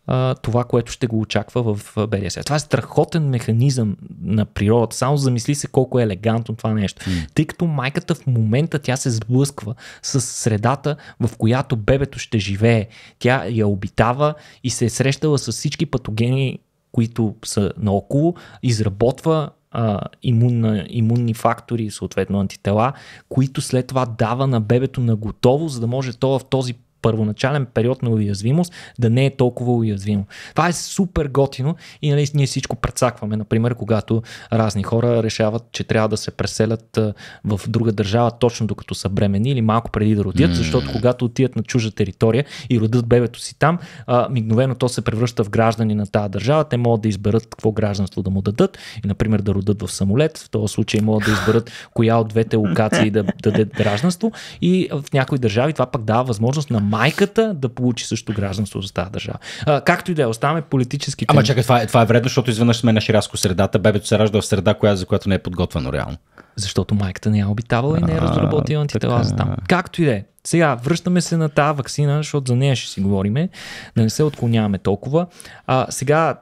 а, това, което ще го очаква в белия свят. Това е страхотен механизъм на природата. Само замисли се колко е елегантно това нещо. Mm. Тъй като майката в момента тя се сблъсква с средата, в която бебето ще живее. Тя я обитава и се е срещала с всички патогени, които са наоколо, изработва а, имунна, имунни фактори, съответно антитела, които след това дава на бебето на готово, за да може то в този първоначален период на уязвимост да не е толкова уязвимо. Това е супер готино и нали, ние всичко прецакваме, например, когато разни хора решават, че трябва да се преселят в друга държава точно докато са бремени или малко преди да родят, mm. защото когато отидат на чужда територия и родят бебето си там, а, мигновено то се превръща в граждани на тази държава. Те могат да изберат какво гражданство да му дадат и, например, да родат в самолет. В този случай могат да изберат коя от двете локации да, да даде гражданство. И в някои държави това пък дава възможност на майката да получи също гражданство за тази държава. А, както и да е, оставаме политически. Ама чакай, това, е, това е вредно, защото изведнъж на рязко средата. Бебето се ражда в среда, коя, за която не е подготвено реално. Защото майката не я е обитавала и не е разработила антитела за там. Както и да е. Сега, връщаме се на тази вакцина, защото за нея ще си говориме, да не се отклоняваме толкова. А, сега,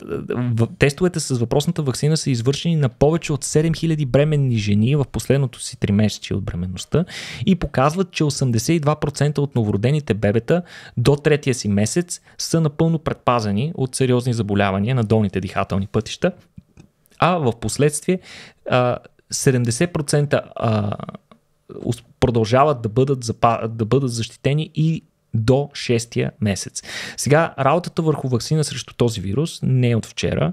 тестовете с въпросната вакцина са извършени на повече от 7000 бременни жени в последното си 3 месече от бременността и показват, че 82% от новородените бебета до третия си месец са напълно предпазени от сериозни заболявания на долните дихателни пътища, а в последствие 70% а, продължават да бъдат, запа, да бъдат защитени и до 6-я месец. Сега, работата върху вакцина срещу този вирус не е от вчера.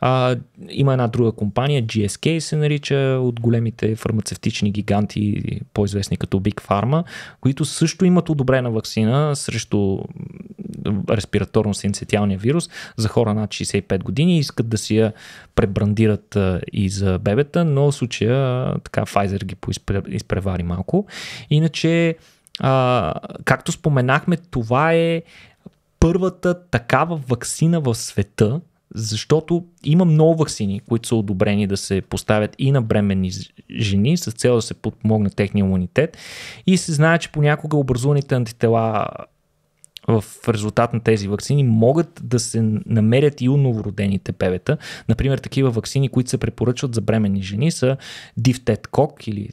А, има една друга компания, GSK се нарича, от големите фармацевтични гиганти, по-известни като Big Pharma, които също имат одобрена вакцина срещу респираторно-синцетиалния вирус за хора над 65 години и искат да си я пребрандират и за бебета, но в случая така Pfizer ги изпревари малко. Иначе а, както споменахме, това е първата такава вакцина в света, защото има много вакцини, които са одобрени да се поставят и на бременни жени с цел да се подпомогне техния имунитет и се знае, че понякога образуваните антитела в резултат на тези вакцини могат да се намерят и у новородените бебета. Например, такива вакцини, които се препоръчват за бременни жени са дифтет кок или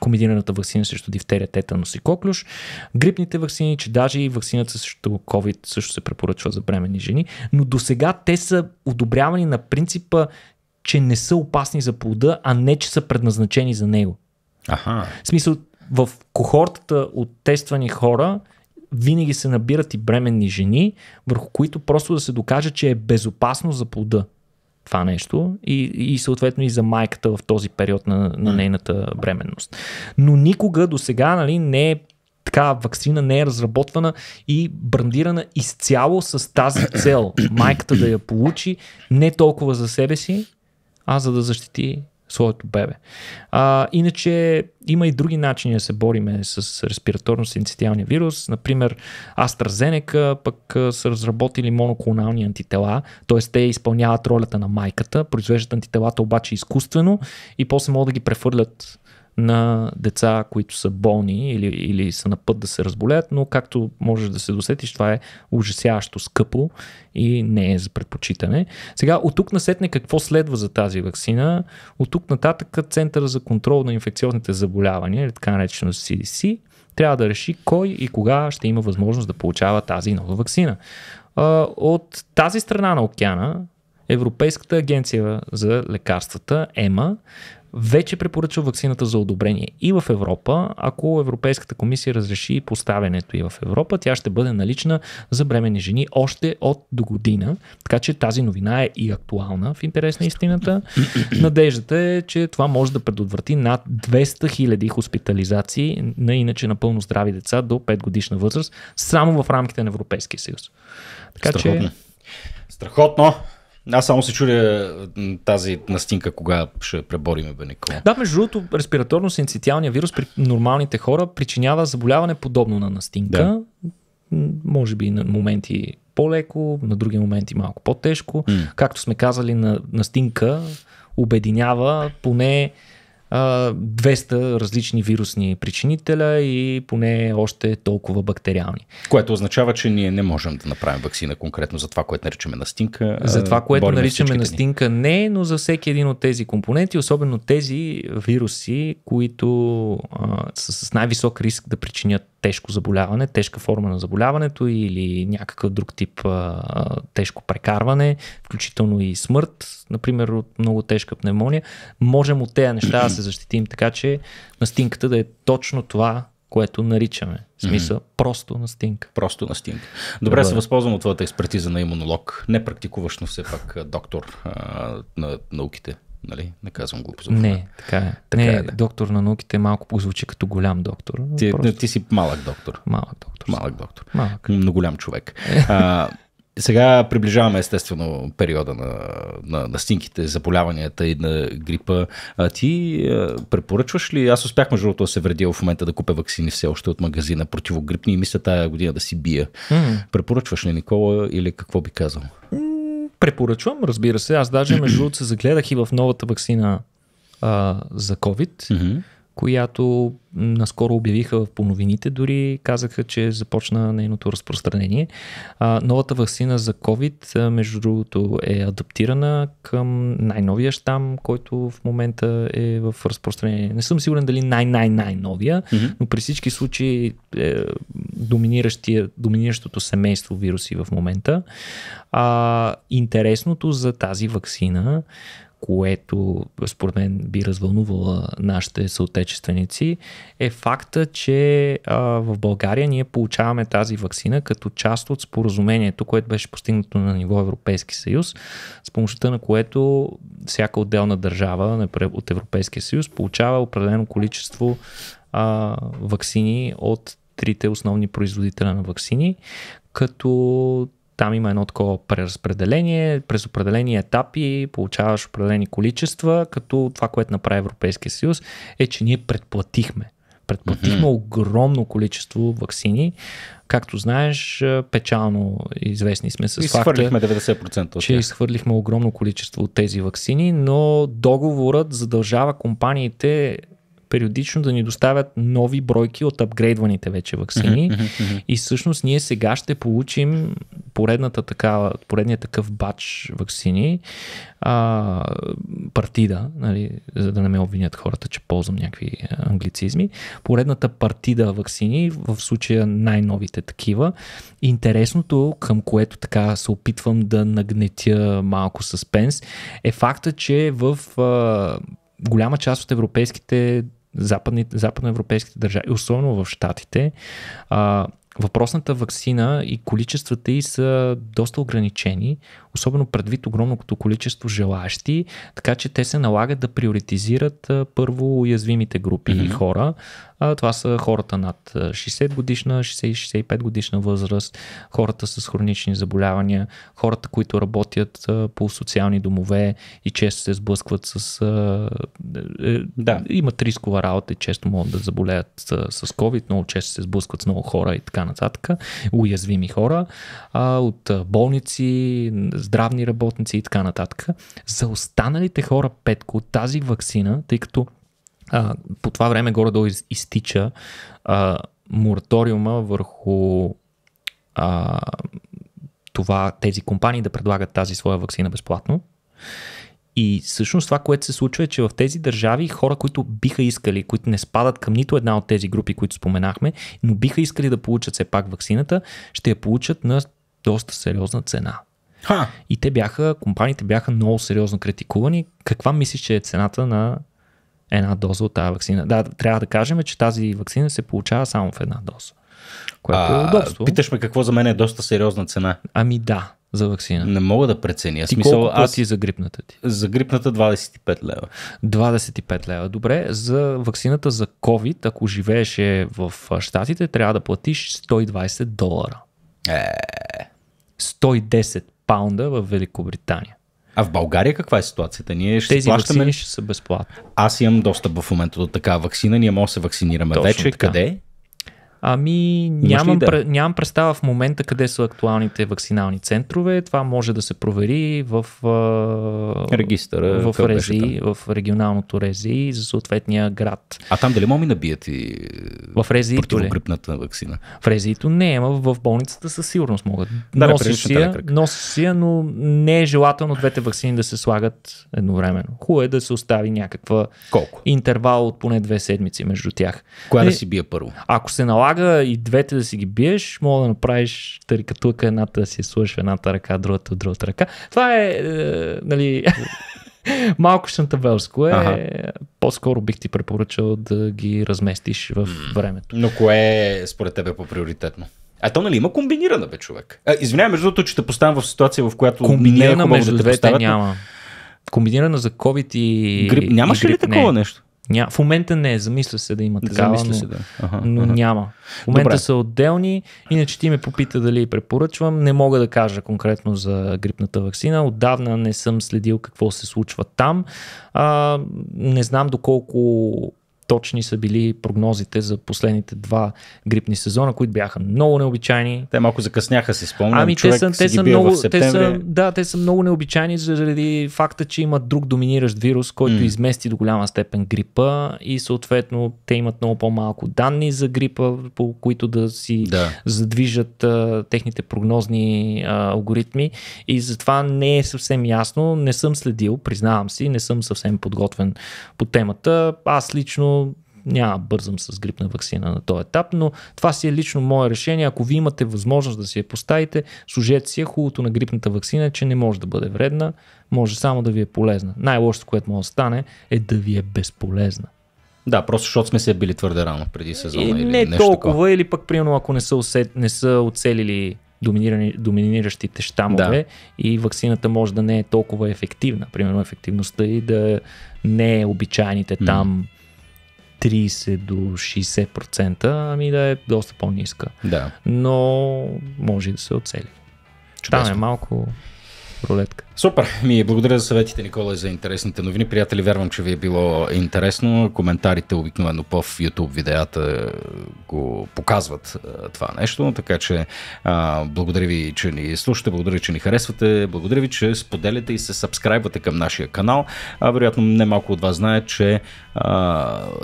комбинираната вакцина срещу дифтерия, тетанус и коклюш, грипните вакцини, че даже и вакцината срещу COVID също се препоръчва за бремени жени, но до сега те са одобрявани на принципа, че не са опасни за плода, а не, че са предназначени за него. Аха. В смисъл, в кохортата от тествани хора винаги се набират и бременни жени, върху които просто да се докаже, че е безопасно за плода това нещо и, и съответно и за майката в този период на, на нейната бременност. Но никога до сега нали, не е така вакцина не е разработвана и брандирана изцяло с тази цел. Майката да я получи не толкова за себе си, а за да защити своето бебе. А, иначе има и други начини да се бориме с респираторно-синцитиалния вирус. Например, AstraZeneca пък са разработили моноклонални антитела, т.е. те изпълняват ролята на майката, произвеждат антителата обаче изкуствено и после могат да ги прехвърлят на деца, които са болни или, или са на път да се разболеят, но както можеш да се досетиш, това е ужасяващо скъпо и не е за предпочитане. Сега, от тук насетне какво следва за тази вакцина? От тук нататък Центъра за контрол на инфекциозните заболявания, или така наречено CDC, трябва да реши кой и кога ще има възможност да получава тази нова вакцина. От тази страна на океана, Европейската агенция за лекарствата, ЕМА, вече препоръчва вакцината за одобрение и в Европа. Ако Европейската комисия разреши поставянето и в Европа, тя ще бъде налична за бремени жени още от до година. Така че тази новина е и актуална в интерес на истината. Надеждата е, че това може да предотврати над 200 000 хоспитализации на иначе напълно здрави деца до 5 годишна възраст, само в рамките на Европейския съюз. Така Страхотно. че. Страхотно. Аз само се чудя тази настинка кога ще пребориме бе Никола. Да, между другото, респираторно-синцитиалния вирус при нормалните хора причинява заболяване подобно на настинка. Да. Може би на моменти по-леко, на други моменти малко по-тежко. М. Както сме казали, на настинка обединява поне 200 различни вирусни причинителя и поне още толкова бактериални. Което означава, че ние не можем да направим вакцина конкретно за това, което наричаме настинка. За това, което наричаме настинка не, но за всеки един от тези компоненти, особено тези вируси, които а, са с най-висок риск да причинят тежко заболяване, тежка форма на заболяването или някакъв друг тип а, тежко прекарване, включително и смърт, например от много тежка пневмония, можем от тези неща да се защитим така, че настинката да е точно това, което наричаме. В смисъл, mm-hmm. просто настинка. Просто настинка. Добре, Добре, се възползвам от твоята експертиза на имунолог. Не практикуваш, но все пак доктор а, на науките нали? Не казвам глупо. Не, така е. Така не, е, да. доктор на науките малко позвучи като голям доктор. Ти, просто... ти си малък доктор. Малък доктор. Малък доктор. Малък. Но голям човек. <laughs> Е. а, сега приближаваме естествено периода на, на, на стинките, заболяванията и на грипа. А ти а, е, препоръчваш ли? Аз успях между другото да се вредя в момента да купя вакцини все още от магазина противогрипни и мисля тая година да си бия. Mm. Препоръчваш ли Никола или какво би казал? Препоръчвам, разбира се. Аз даже между другото се загледах и в новата вакцина а, за COVID. Mm-hmm която наскоро обявиха по новините, дори казаха, че започна нейното разпространение. А, новата вакцина за COVID, между другото, е адаптирана към най-новия щам, който в момента е в разпространение. Не съм сигурен дали най-най-най-новия, mm-hmm. но при всички случаи е доминиращото семейство вируси в момента. А, интересното за тази вакцина което според мен би развълнувала нашите съотечественици, е факта, че а, в България ние получаваме тази вакцина като част от споразумението, което беше постигнато на ниво Европейски съюз, с помощта на което всяка отделна държава от Европейския съюз получава определено количество а, вакцини от трите основни производителя на вакцини, като там има едно такова преразпределение, през определени етапи получаваш определени количества, като това, което направи Европейския съюз е, че ние предплатихме. Предплатихме mm-hmm. огромно количество вакцини. Както знаеш, печално известни сме с факта, изхвърлихме 90% от че тях. изхвърлихме огромно количество от тези вакцини, но договорът задължава компаниите периодично да ни доставят нови бройки от апгрейдваните вече вакцини. Mm-hmm, mm-hmm. и всъщност ние сега ще получим поредната такава, поредният такъв бач вакцини, а, партида, нали, за да не ме обвинят хората, че ползвам някакви е, англицизми, поредната партида вакцини, в случая най-новите такива. Интересното, към което така се опитвам да нагнетя малко съспенс, е факта, че в а, голяма част от европейските Западни, западноевропейските държави, особено в Штатите, а, Въпросната вакцина и количествата й са доста ограничени, особено предвид огромното количество желащи, така че те се налагат да приоритизират първо уязвимите групи mm-hmm. хора, а, това са хората над 60 годишна, 60-65 годишна възраст, хората с хронични заболявания, хората, които работят а, по социални домове и често се сблъскват с... А, е, е, да. Имат рискова работа и често могат да заболеят а, с COVID, много често се сблъскват с много хора и така нататък. Уязвими хора а, от болници, здравни работници и така нататък. За останалите хора, Петко, тази вакцина, тъй като а, по това време горе-долу из, изтича а, мораториума върху а, това, тези компании да предлагат тази своя вакцина безплатно. И всъщност това, което се случва е, че в тези държави хора, които биха искали, които не спадат към нито една от тези групи, които споменахме, но биха искали да получат все пак вакцината, ще я получат на доста сериозна цена. Ха. И те бяха, компаниите бяха много сериозно критикувани. Каква мислиш, че е цената на една доза от тази вакцина. Да, трябва да кажем, че тази вакцина се получава само в една доза. Което е а, е удобство. Питаш ме какво за мен е доста сериозна цена. Ами да, за вакцина. Не мога да преценя. Ти Смисъл, колко аз... за грипната ти? За грипната 25 лева. 25 лева. Добре, за вакцината за COVID, ако живееше в Штатите, трябва да платиш 120 долара. Е... 110 паунда в Великобритания. А в България каква е ситуацията? Ние ще Тези плащаме... ще са безплатни. Аз имам достъп в момента до такава вакцина, ние може да се вакцинираме Точно вече. Така. Къде? Ами, нямам, да? нямам представа в момента къде са актуалните вакцинални центрове. Това може да се провери в регистъра, в, РЕЗИ, в регионалното РЕЗИ за съответния град. А там дали моми набият и в РЕЗИ противогрипната вакцина? В РЕЗИто не, ама в болницата със сигурност могат. Да, носи, си я, носи си я, но не е желателно двете вакцини да се слагат едновременно. Хубаво е да се остави някаква Колко? интервал от поне две седмици между тях. Коя не, да нали, си бие първо? Ако се налага налага и двете да си ги биеш, мога да направиш търкатлъка, едната да си слушаш едната ръка, другата от другата ръка. Това е, е нали, <laughs> малко шантабелско е. Ага. По-скоро бих ти препоръчал да ги разместиш в времето. Но кое е според тебе по-приоритетно? А то нали има комбинирана бе човек. А, извинявай, между другото, че те поставям в ситуация, в която комбинирана не е между да двете поставят, няма. Комбинирана за COVID и грип. Нямаше и грип, ли такова не. нещо? Ня... В момента не е, замисля се да има такава, замисля но, се, да. Ага, но няма. В момента Добре. са отделни, иначе ти ме попита дали препоръчвам. Не мога да кажа конкретно за грипната вакцина. Отдавна не съм следил какво се случва там. А, не знам доколко точни са били прогнозите за последните два грипни сезона, които бяха много необичайни. Те малко закъсняха, си спомням. Ами Човек те са, те са много, те са, да, те са много необичайни заради факта, че имат друг доминиращ вирус, който mm. измести до голяма степен грипа и съответно те имат много по-малко данни за грипа, по които да си да. задвижат а, техните прогнозни а, алгоритми и затова не е съвсем ясно, не съм следил, признавам си, не съм съвсем подготвен по темата. Аз лично няма бързам с грипна вакцина на този етап, но това си е лично мое решение. Ако ви имате възможност да си я поставите, служете си е Хубавото на грипната вакцина е, че не може да бъде вредна, може само да ви е полезна. Най-лошото, което може да стане, е да ви е безполезна. Да, просто защото сме се били твърде рано преди сезона. И, е, или не нещо толкова, такова. или пък примерно ако не са, усет, не са оцелили доминиращите щамове да. и вакцината може да не е толкова ефективна. Примерно ефективността и да не е обичайните mm. там 30 до 60%, ами да е доста по-ниска. Да. Но може да се оцели. Чудесно. Там е малко рулетка. Супер! Ми е, благодаря за съветите, Никола, и за интересните новини. Приятели, вярвам, че ви е било интересно. Коментарите обикновено по YouTube видеята е, го показват е, това нещо, така че а, благодаря ви, че ни слушате, благодаря, че ни харесвате, благодаря ви, че споделяте и се сабскрайбвате към нашия канал. А, вероятно, немалко от вас знаят, че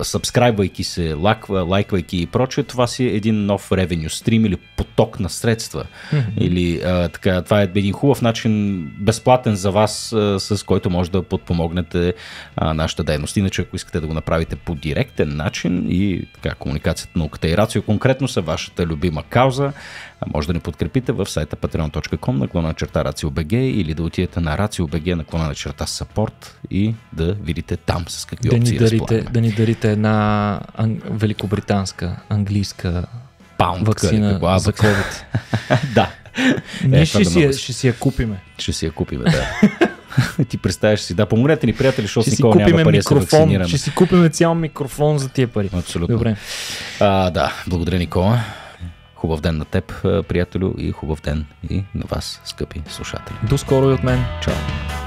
сабскрайбвайки се, лаква, лайквайки и прочее, това си е един нов ревеню стрим или поток на средства. Mm-hmm. Или а, така, това е един хубав начин, безплатен за вас, а, с който може да подпомогнете а, нашата дейност. Иначе, ако искате да го направите по директен начин и така, комуникацията, науката и рацио конкретно са вашата любима кауза, а може да ни подкрепите в сайта patreon.com на на черта RACIOBG или да отидете на RACIOBG клона на черта support и да видите там с какви да опции дарите, Да ни дарите една ан... великобританска, английска Паунд, вакцина къде, за COVID. <laughs> да. Ние е, ще, си, много... ще си я купиме. Ще си я купиме, да. <laughs> ти представяш си, да, помогнете ни, приятели, защото си купиме няма пари микрофон, да се Ще си купиме цял микрофон за тия пари. Абсолютно. Добре. А, да, благодаря, Никола. Хубав ден на теб, е, приятелю, и хубав ден и на вас, скъпи слушатели. До скоро и от мен. Чао.